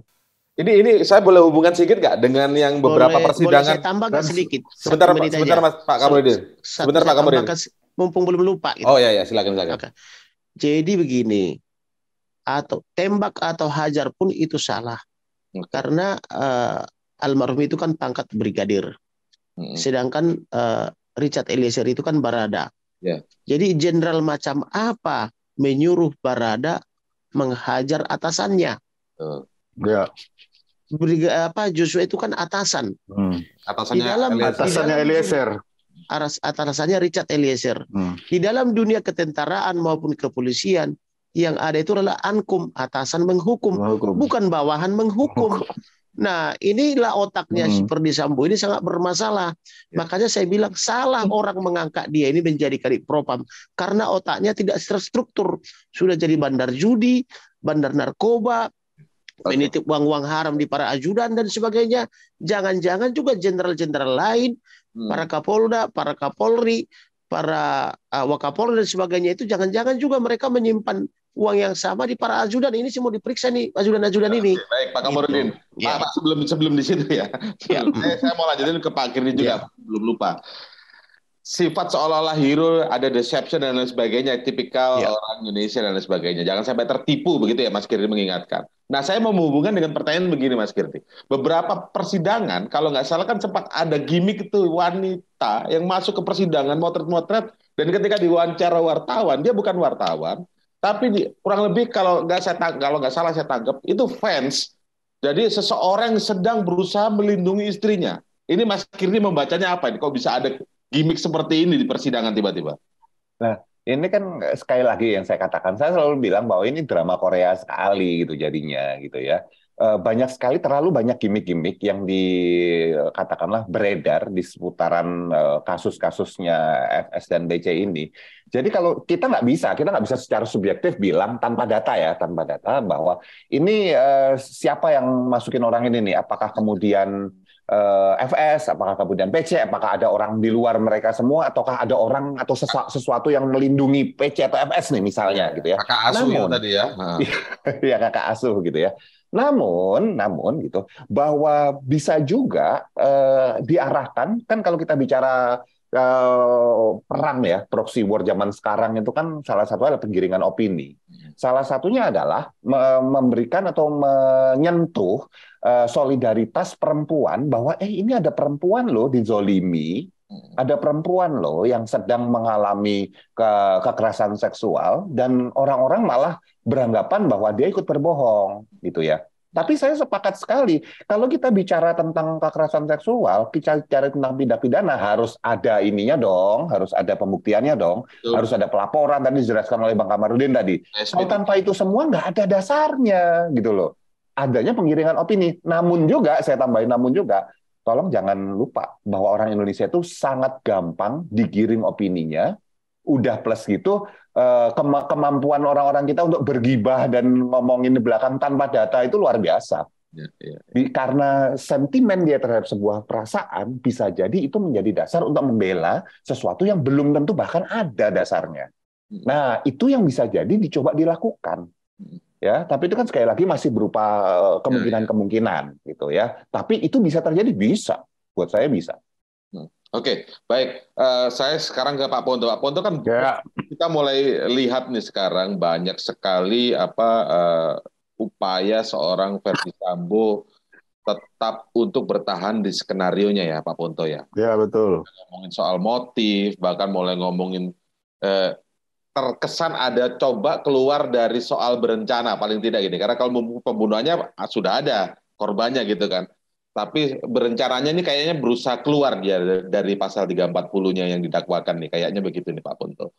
Ini ini saya boleh hubungan sedikit nggak dengan yang beberapa boleh, persidangan? Boleh saya tambah nggak sedikit? Sebentar, sebentar, sebentar Mas Pak Kamudin. Sebentar Pak Kamudin. Mumpung belum lupa. Gitu. Oh ya ya silakan silakan. Okay. Jadi begini, atau tembak atau hajar pun itu salah hmm. karena uh, almarhum itu kan pangkat brigadir. Hmm. Sedangkan uh, Richard Eliezer itu kan barada. Yeah. Jadi jenderal macam apa menyuruh barada menghajar atasannya? Uh, Briga, apa Joshua itu kan atasan. Hmm. Atasannya di dalam, atasannya Eliezer. Aras, atasannya Richard Eliezer. Hmm. Di dalam dunia ketentaraan maupun kepolisian yang ada itu adalah ankum, atasan menghukum, menghukum. bukan bawahan menghukum. Nah, inilah otaknya hmm. si Sambo ini sangat bermasalah. Ya. Makanya saya bilang salah mm. orang mengangkat dia ini menjadi kadif propam karena otaknya tidak terstruktur. Sudah jadi bandar judi, bandar narkoba, penitip uang-uang haram di para ajudan dan sebagainya. Jangan-jangan juga jenderal-jenderal lain, hmm. para Kapolda, para Kapolri, para uh, Wakapolri dan sebagainya itu jangan-jangan juga mereka menyimpan uang yang sama di para ajudan ini semua diperiksa nih ajudan-ajudan ini. baik Pak Kamarudin. Gitu. Ya. Pak, sebelum sebelum di situ ya. ya. Hmm. saya, saya mau lanjutin ke Pak Kirdi juga ya. belum lupa. Sifat seolah-olah hero ada deception dan lain sebagainya tipikal ya. orang Indonesia dan lain sebagainya. Jangan sampai tertipu begitu ya Mas Kirdi mengingatkan. Nah, saya mau menghubungkan dengan pertanyaan begini Mas Kirti. Beberapa persidangan kalau nggak salah kan sempat ada gimmick itu wanita yang masuk ke persidangan motret-motret dan ketika diwawancara wartawan dia bukan wartawan, tapi di, kurang lebih kalau nggak saya kalau nggak salah saya tangkap itu fans. Jadi seseorang yang sedang berusaha melindungi istrinya. Ini Mas Kirni membacanya apa ini? Kok bisa ada gimmick seperti ini di persidangan tiba-tiba? Nah, ini kan sekali lagi yang saya katakan, saya selalu bilang bahwa ini drama Korea sekali gitu jadinya gitu ya. Eh, banyak sekali terlalu banyak gimmick-gimmick yang dikatakanlah eh, beredar di seputaran eh, kasus-kasusnya FS dan BC ini. Jadi kalau kita nggak bisa, kita nggak bisa secara subjektif bilang tanpa data ya, tanpa data bahwa ini siapa yang masukin orang ini nih? Apakah kemudian FS, apakah kemudian PC, apakah ada orang di luar mereka semua, ataukah ada orang atau sesuatu yang melindungi PC atau FS nih misalnya gitu ya? Kakak asuh Namun, ya tadi ya. ya kakak asuh gitu ya. Namun, namun gitu bahwa bisa juga eh, diarahkan kan kalau kita bicara eh, perang ya proxy war zaman sekarang itu kan salah satu adalah penggiringan opini. Hmm. Salah satunya adalah memberikan atau menyentuh eh, solidaritas perempuan bahwa eh ini ada perempuan loh dizolimi hmm. ada perempuan loh yang sedang mengalami ke kekerasan seksual dan orang-orang malah beranggapan bahwa dia ikut berbohong gitu ya. Tapi saya sepakat sekali kalau kita bicara tentang kekerasan seksual, bicara tentang tindak pidana harus ada ininya dong, harus ada pembuktiannya dong, Betul. harus ada pelaporan tadi dijelaskan oleh Bang Kamarudin tadi. Kalau tanpa itu semua nggak ada dasarnya gitu loh. Adanya pengiringan opini. Namun juga saya tambahin namun juga tolong jangan lupa bahwa orang Indonesia itu sangat gampang digiring opininya, udah plus gitu Eh, kema kemampuan orang-orang kita untuk bergibah dan ngomongin di belakang tanpa data itu luar biasa. Ya, ya, ya. karena sentimen dia terhadap sebuah perasaan bisa jadi itu menjadi dasar untuk membela sesuatu yang belum tentu bahkan ada dasarnya. Hmm. Nah itu yang bisa jadi dicoba dilakukan, hmm. ya. Tapi itu kan sekali lagi masih berupa eh, kemungkinan-kemungkinan ya, ya, ya. gitu ya. Tapi itu bisa terjadi bisa, buat saya bisa. Hmm. Oke, okay, baik. Uh, saya sekarang ke Pak Ponto. Pak Ponto kan ya kita mulai lihat nih sekarang banyak sekali apa uh, upaya seorang Verdi Sambo tetap untuk bertahan di skenario nya ya Pak Ponto ya. Ya betul. Ngomongin soal motif, bahkan mulai ngomongin eh, terkesan ada coba keluar dari soal berencana paling tidak gini. Karena kalau pembunuhannya ah, sudah ada korbannya gitu kan. Tapi berencananya ini kayaknya berusaha keluar dia dari pasal 340-nya yang didakwakan nih. Kayaknya begitu nih Pak Ponto.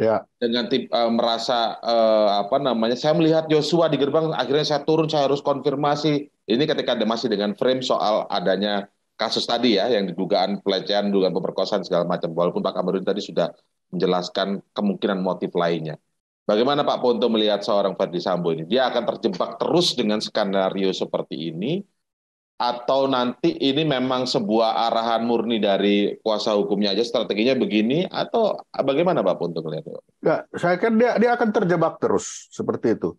Ya. Dengan tip uh, merasa uh, apa namanya, saya melihat Joshua di gerbang, akhirnya saya turun, saya harus konfirmasi. Ini ketika ada masih dengan frame soal adanya kasus tadi ya, yang dugaan pelecehan, dugaan pemerkosaan segala macam. Walaupun Pak Kamarudin tadi sudah menjelaskan kemungkinan motif lainnya. Bagaimana Pak Ponto melihat seorang Ferdi Sambo ini? Dia akan terjebak terus dengan skenario seperti ini atau nanti ini memang sebuah arahan murni dari kuasa hukumnya aja strateginya begini atau bagaimana Pak untuk melihatnya? Enggak, saya kan dia dia akan terjebak terus seperti itu.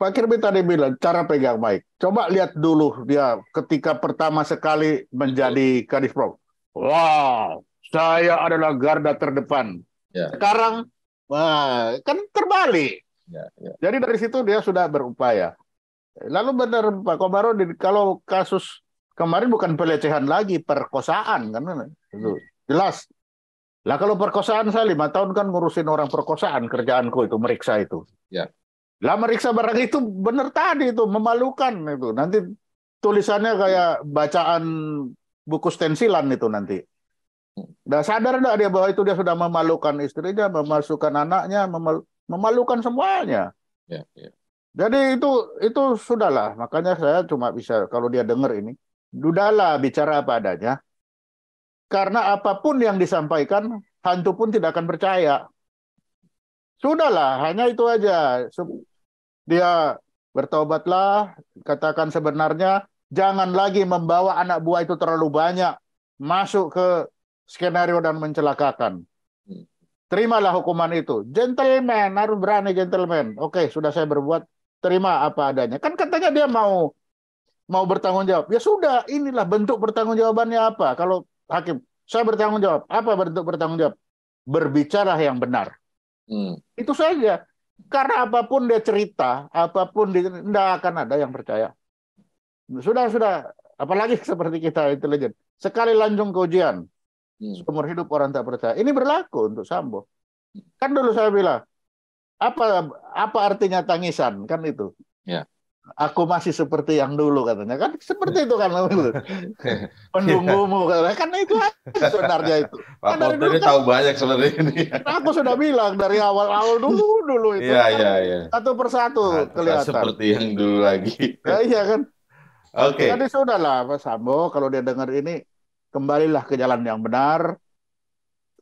Pak Kirby tadi bilang cara pegang mic. Coba lihat dulu dia ketika pertama sekali menjadi Kadif Pro. Wow, saya adalah garda terdepan. Ya. Sekarang wah, kan terbalik. Ya, ya. Jadi dari situ dia sudah berupaya. Lalu benar Pak Komarudin, kalau kasus kemarin bukan pelecehan lagi, perkosaan kan? Itu jelas. Lah kalau perkosaan saya lima tahun kan ngurusin orang perkosaan kerjaanku itu meriksa itu. Ya. Lah meriksa barang itu benar tadi itu memalukan itu. Nanti tulisannya kayak bacaan buku stensilan itu nanti. Nah, sadar enggak dia bahwa itu dia sudah memalukan istrinya, memasukkan anaknya, memalukan semuanya. Ya, ya. Jadi itu itu sudahlah. Makanya saya cuma bisa kalau dia dengar ini, sudahlah bicara apa adanya. Karena apapun yang disampaikan, hantu pun tidak akan percaya. Sudahlah, hanya itu aja. Dia bertobatlah, katakan sebenarnya, jangan lagi membawa anak buah itu terlalu banyak masuk ke skenario dan mencelakakan. Terimalah hukuman itu. Gentleman, harus berani gentleman. Oke, sudah saya berbuat, terima apa adanya. Kan katanya dia mau mau bertanggung jawab. Ya sudah, inilah bentuk bertanggung jawabannya apa. Kalau hakim, saya bertanggung jawab. Apa bentuk bertanggung jawab? Berbicara yang benar. Hmm. Itu saja. Karena apapun dia cerita, apapun dia, tidak akan ada yang percaya. Sudah, sudah. Apalagi seperti kita intelijen. Sekali lanjung ke ujian, hmm. seumur hidup orang tak percaya. Ini berlaku untuk Sambo. Kan dulu saya bilang, apa apa artinya tangisan kan itu ya. aku masih seperti yang dulu katanya kan seperti itu kan menunggumu iya. katanya kan itu aja sebenarnya itu Pak kan dari dulu kan, banyak sebenarnya ini aku sudah bilang dari awal-awal dulu dulu itu ya, kan, ya, ya. satu persatu nah, kelihatan seperti yang dulu lagi ya, iya kan Oke. Okay. Jadi sudah lah Pak Sambo, kalau dia dengar ini, kembalilah ke jalan yang benar.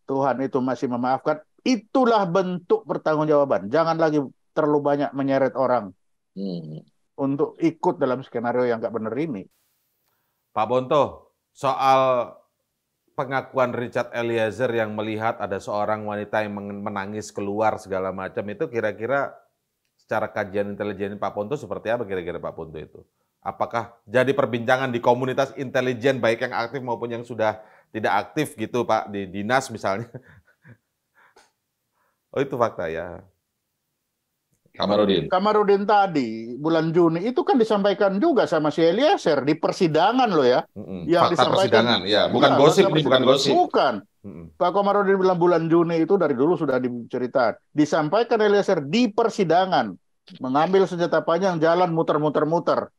Tuhan itu masih memaafkan. Itulah bentuk pertanggungjawaban. Jangan lagi terlalu banyak menyeret orang hmm. untuk ikut dalam skenario yang nggak benar ini. Pak Bonto, soal pengakuan Richard Eliezer yang melihat ada seorang wanita yang menangis keluar segala macam itu kira-kira secara kajian intelijen Pak Ponto seperti apa kira-kira Pak Ponto itu? Apakah jadi perbincangan di komunitas intelijen baik yang aktif maupun yang sudah tidak aktif gitu Pak di dinas misalnya Oh itu fakta ya. Kamarudin. Kamarudin tadi bulan Juni itu kan disampaikan juga sama si Eliezer di persidangan loh ya. Mm-hmm. Yang Fakta disampaikan persidangan ya, bukan ya, gosip nih, bukan gosip. Bukan. Mm-hmm. Pak Kamarudin bilang bulan Juni itu dari dulu sudah diceritakan. Disampaikan Eliezer di persidangan mengambil senjata panjang jalan muter-muter-muter.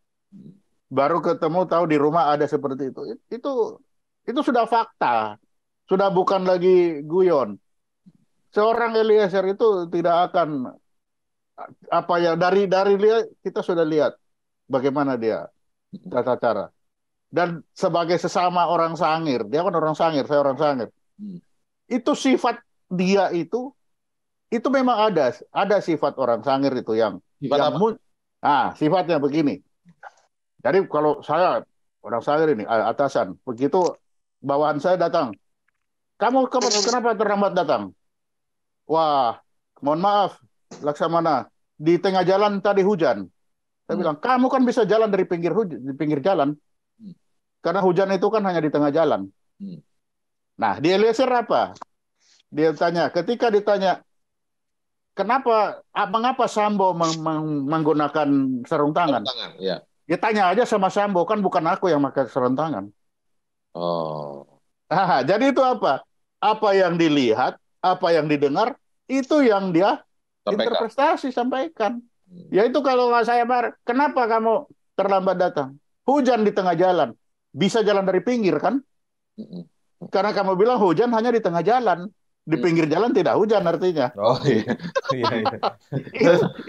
Baru ketemu tahu di rumah ada seperti itu. Itu itu sudah fakta. Sudah bukan lagi guyon seorang Eliezer itu tidak akan apa ya dari dari dia kita sudah lihat bagaimana dia tata cara dan sebagai sesama orang sangir dia kan orang sangir saya orang sangir hmm. itu sifat dia itu itu memang ada ada sifat orang sangir itu yang sifat yang ah sifatnya begini jadi kalau saya orang sangir ini atasan begitu bawahan saya datang kamu kenapa terlambat datang wah mohon maaf Laksamana di tengah jalan tadi hujan saya hmm. bilang kamu kan bisa jalan dari pinggir hujan di pinggir jalan hmm. karena hujan itu kan hanya di tengah jalan hmm. nah di Eliezer apa dia tanya ketika ditanya kenapa mengapa Sambo meng meng menggunakan sarung tangan, tangan ya. Dia tanya aja sama Sambo kan bukan aku yang pakai sarung tangan oh Nah, jadi itu apa? Apa yang dilihat, apa yang didengar, itu yang dia sampaikan. interpretasi sampaikan. Hmm. Ya itu kalau nggak saya mar, kenapa kamu terlambat datang? Hujan di tengah jalan, bisa jalan dari pinggir kan? Hmm. Karena kamu bilang hujan hanya di tengah jalan, di hmm. pinggir jalan tidak hujan artinya. Oh iya, iya, iya.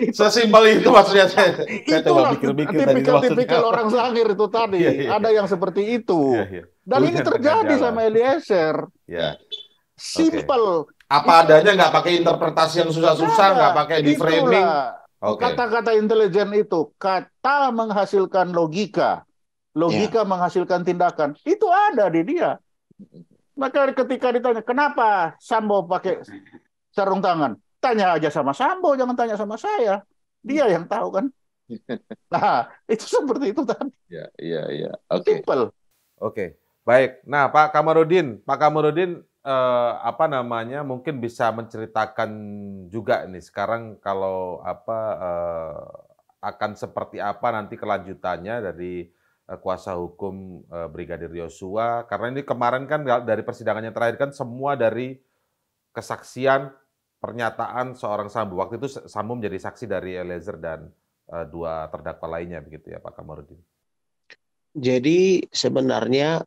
itu, Sesimpel itu, nah, itu maksudnya. Saya, saya coba pikir-pikir tipikal orang sangir itu tadi. Iya, iya. Ada yang seperti itu. Iya, iya. Dan hujan ini terjadi sama Eliezer. Iya. Simple. Okay apa adanya nggak pakai interpretasi yang susah-susah nggak pakai di framing okay. kata-kata intelijen itu kata menghasilkan logika logika yeah. menghasilkan tindakan itu ada di dia maka ketika ditanya kenapa Sambo pakai sarung tangan tanya aja sama Sambo jangan tanya sama saya dia yang tahu kan nah itu seperti itu tadi ya yeah, ya yeah, ya oke okay. oke okay. baik nah Pak Kamarudin Pak Kamarudin eh, apa namanya mungkin bisa menceritakan juga ini sekarang kalau apa eh, akan seperti apa nanti kelanjutannya dari eh, kuasa hukum eh, Brigadir Yosua karena ini kemarin kan dari persidangannya terakhir kan semua dari kesaksian pernyataan seorang Sambo waktu itu Sambo menjadi saksi dari Eliezer dan eh, dua terdakwa lainnya begitu ya Pak Kamarudin. Jadi sebenarnya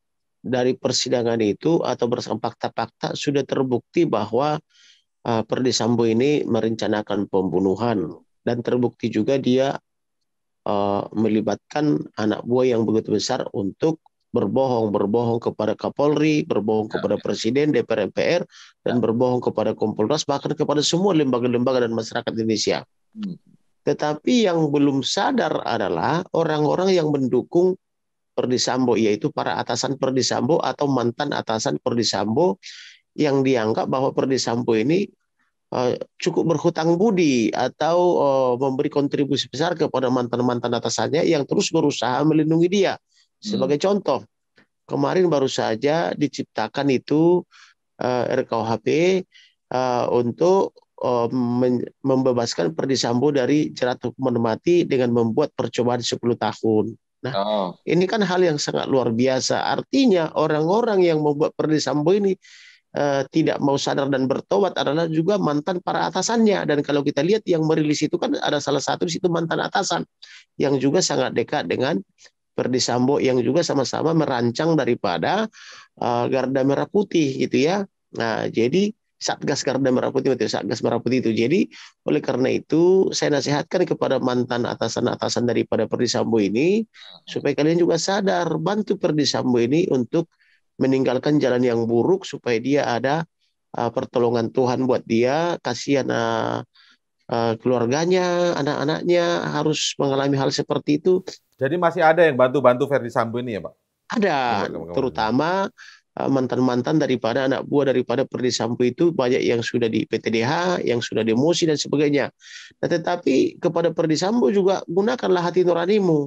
dari persidangan itu atau berdasarkan fakta-fakta sudah terbukti bahwa uh, Perdi ini merencanakan pembunuhan dan terbukti juga dia uh, melibatkan anak buah yang begitu besar untuk berbohong, berbohong kepada Kapolri, berbohong ya, kepada ya. Presiden, DPR, MPR, dan ya. berbohong kepada Kompolnas, bahkan kepada semua lembaga-lembaga dan masyarakat Indonesia. Hmm. Tetapi yang belum sadar adalah orang-orang yang mendukung Perdisambo yaitu para atasan Perdisambo atau mantan atasan Perdisambo yang dianggap bahwa Perdisambo ini eh, cukup berhutang budi atau eh, memberi kontribusi besar kepada mantan-mantan atasannya yang terus berusaha melindungi dia. Hmm. Sebagai hmm. contoh, kemarin baru saja diciptakan itu eh, RKUHP untuk membebaskan Perdisambo dari jerat hukuman mati dengan membuat percobaan 10 tahun. Nah, oh. ini kan hal yang sangat luar biasa. Artinya orang-orang yang membuat Perdi Sambo ini eh, tidak mau sadar dan bertobat adalah juga mantan para atasannya. Dan kalau kita lihat yang merilis itu kan ada salah satu di situ mantan atasan yang juga sangat dekat dengan Perdi Sambo yang juga sama-sama merancang daripada uh, Garda Merah Putih gitu ya. Nah, jadi Satgas Garda Merah Putih betul Satgas Merah Putih itu. Jadi oleh karena itu saya nasihatkan kepada mantan atasan-atasan daripada Perdi Sambo ini supaya kalian juga sadar bantu Perdi Sambo ini untuk meninggalkan jalan yang buruk supaya dia ada uh, pertolongan Tuhan buat dia. Kasihan uh, uh, keluarganya, anak-anaknya harus mengalami hal seperti itu. Jadi masih ada yang bantu-bantu Ferdi Sambo ini ya, Pak? Ada, terutama Eh, mantan-mantan daripada anak buah daripada Perdi Sampo itu banyak yang sudah di PTDH, yang sudah demosi dan sebagainya. Nah, tetapi kepada Perdi Sambo juga gunakanlah hati nuranimu.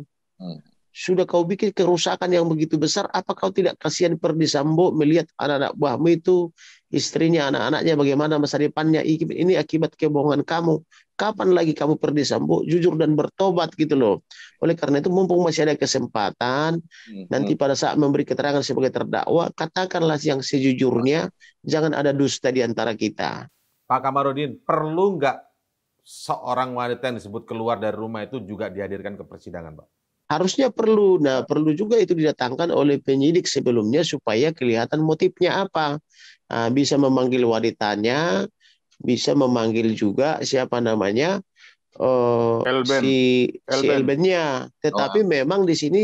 Hmm sudah kau bikin kerusakan yang begitu besar, apa kau tidak kasihan Perdi Sambo melihat anak-anak buahmu itu, istrinya, anak-anaknya, bagaimana masa depannya, ini akibat kebohongan kamu. Kapan lagi kamu Perdi Sambo? Jujur dan bertobat gitu loh. Oleh karena itu mumpung masih ada kesempatan, hmm. nanti pada saat memberi keterangan sebagai terdakwa, katakanlah yang sejujurnya, jangan ada dusta di antara kita. Pak Kamarudin, perlu nggak seorang wanita yang disebut keluar dari rumah itu juga dihadirkan ke persidangan, Pak? harusnya perlu. Nah, perlu juga itu didatangkan oleh penyidik sebelumnya supaya kelihatan motifnya apa. Nah, bisa memanggil wanitanya, bisa memanggil juga siapa namanya uh, Elben. si Elben. si Elbennya. Tetapi oh. memang di sini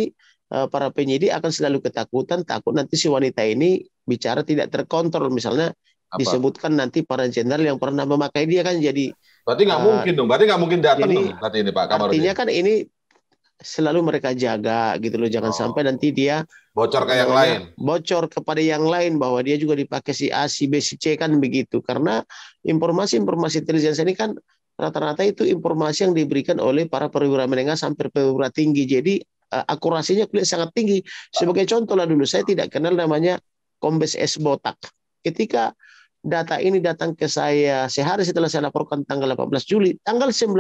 eh, para penyidik akan selalu ketakutan takut nanti si wanita ini bicara tidak terkontrol misalnya apa? disebutkan nanti para jenderal yang pernah memakai dia kan jadi berarti nggak uh, mungkin dong berarti nggak mungkin datang ini, dong ini pak Kamarudin. artinya kan ini selalu mereka jaga gitu loh jangan oh. sampai nanti dia bocor ke yang lain bocor kepada yang lain bahwa dia juga dipakai si A si B si C kan begitu karena informasi-informasi intelijen ini kan rata-rata itu informasi yang diberikan oleh para perwira menengah sampai perwira tinggi jadi eh, akurasinya kulit sangat tinggi sebagai contoh lah dulu saya tidak kenal namanya kombes S botak ketika data ini datang ke saya sehari setelah saya laporkan tanggal 18 Juli tanggal 19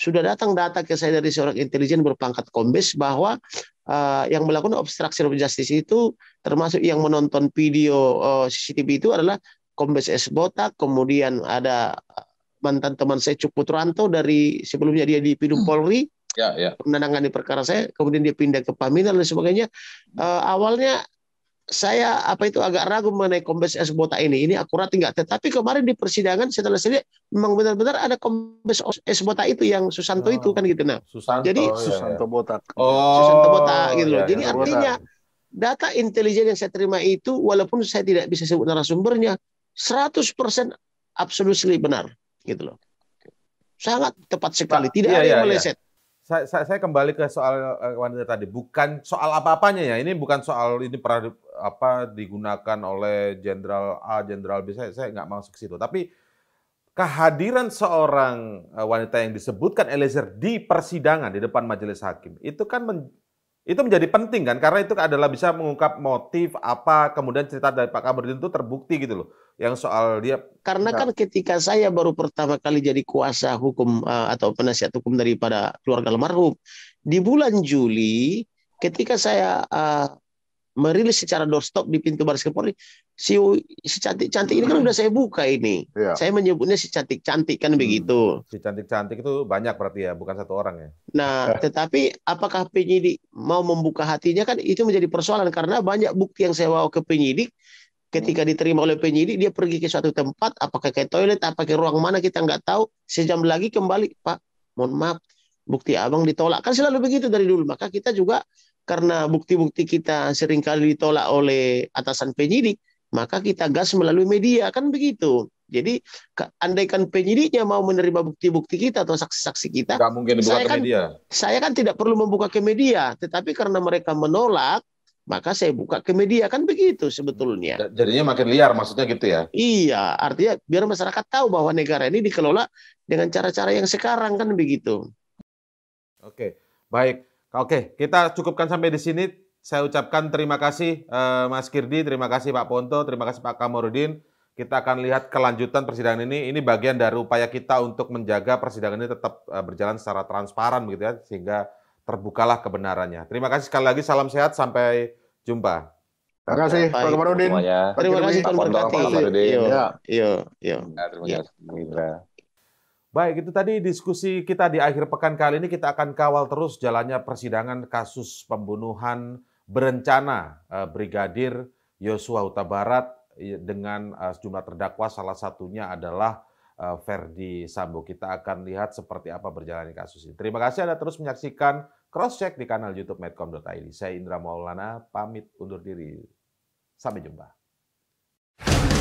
sudah datang data ke saya dari seorang intelijen berpangkat kombes bahwa uh, yang melakukan obstruction of justice itu termasuk yang menonton video uh, eh, CCTV itu adalah kombes S Botak, kemudian ada eh, mantan teman saya Cuk Putranto dari sebelumnya dia di Pidum hmm. Polri. Ya, ya. Menangani perkara saya, kemudian dia pindah ke paminal dan sebagainya. Uh, awalnya saya apa itu agak ragu mengenai kombes es Bota ini. Ini akurat enggak? Tetapi kemarin di persidangan setelah saya memang benar-benar ada kombes es Bota itu yang Susanto oh, itu ah, kan gitu nah. Susanto, jadi ya, Susanto botak. Oh, Susanto Bota gitu loh. Ya, jadi ya, artinya Bota. data intelijen yang saya terima itu walaupun saya tidak bisa sebut narasumbernya 100% absolutely benar gitu loh. Sangat tepat sekali, tidak ya, ada yang iya, meleset saya, saya, saya kembali ke soal eh, wanita tadi, bukan soal apa-apanya ya. Ini bukan soal ini pernah apa digunakan oleh jenderal A, jenderal B. Saya saya nggak masuk ke situ. Tapi kehadiran seorang eh, wanita yang disebutkan Eliezer di persidangan di depan majelis hakim itu kan men, itu menjadi penting kan karena itu adalah bisa mengungkap motif apa kemudian cerita dari Pak Kamarudin itu terbukti gitu loh. Yang soal dia Karena kan ketika saya baru pertama kali jadi kuasa hukum eh, atau penasihat hukum daripada keluarga almarhum di bulan Juli ketika saya uh, merilis secara doorstop di pintu baris Polri. si si cantik cantik ini kan hmm. udah saya buka ini ya. saya menyebutnya si cantik cantik kan hmm. begitu si cantik cantik itu banyak berarti ya bukan satu orang ya nah tetapi apakah penyidik mau membuka hatinya kan itu menjadi persoalan karena banyak bukti yang saya bawa ke penyidik ketika diterima oleh penyidik dia pergi ke suatu tempat apakah ke toilet apakah ke ruang mana kita nggak tahu sejam lagi kembali pak mohon maaf bukti abang ditolak kan selalu begitu dari dulu maka kita juga karena bukti-bukti kita seringkali ditolak oleh atasan penyidik, maka kita gas melalui media, kan begitu. Jadi andaikan penyidiknya mau menerima bukti-bukti kita atau saksi-saksi kita, mungkin saya ke kan, media. Saya kan tidak perlu membuka ke media, tetapi karena mereka menolak, maka saya buka ke media kan begitu sebetulnya. Jadinya makin liar maksudnya gitu ya. Iya, artinya biar masyarakat tahu bahwa negara ini dikelola dengan cara-cara yang sekarang kan begitu. Oke, baik. Oke, kita cukupkan sampai di sini. Saya ucapkan terima kasih eh, Mas Kirdi, terima kasih Pak Ponto, terima kasih Pak Kamarudin. Kita akan lihat kelanjutan persidangan ini. Ini bagian dari upaya kita untuk menjaga persidangan ini tetap eh, berjalan secara transparan begitu ya, sehingga terbukalah kebenarannya. Terima kasih sekali lagi, salam sehat, sampai jumpa. Terima kasih Pak Kamarudin. Terima kasih Pak Kamarudin. Iya, iya, iya. Ya, terima kasih Pak Baik, itu tadi diskusi kita di akhir pekan kali ini kita akan kawal terus jalannya persidangan kasus pembunuhan berencana eh, Brigadir Yosua Huta Barat eh, dengan eh, sejumlah terdakwa salah satunya adalah eh, Ferdi Sambo. Kita akan lihat seperti apa berjalannya kasus ini. Terima kasih Anda terus menyaksikan cross check di kanal YouTube medcom.id. Saya Indra Maulana pamit undur diri. Sampai jumpa.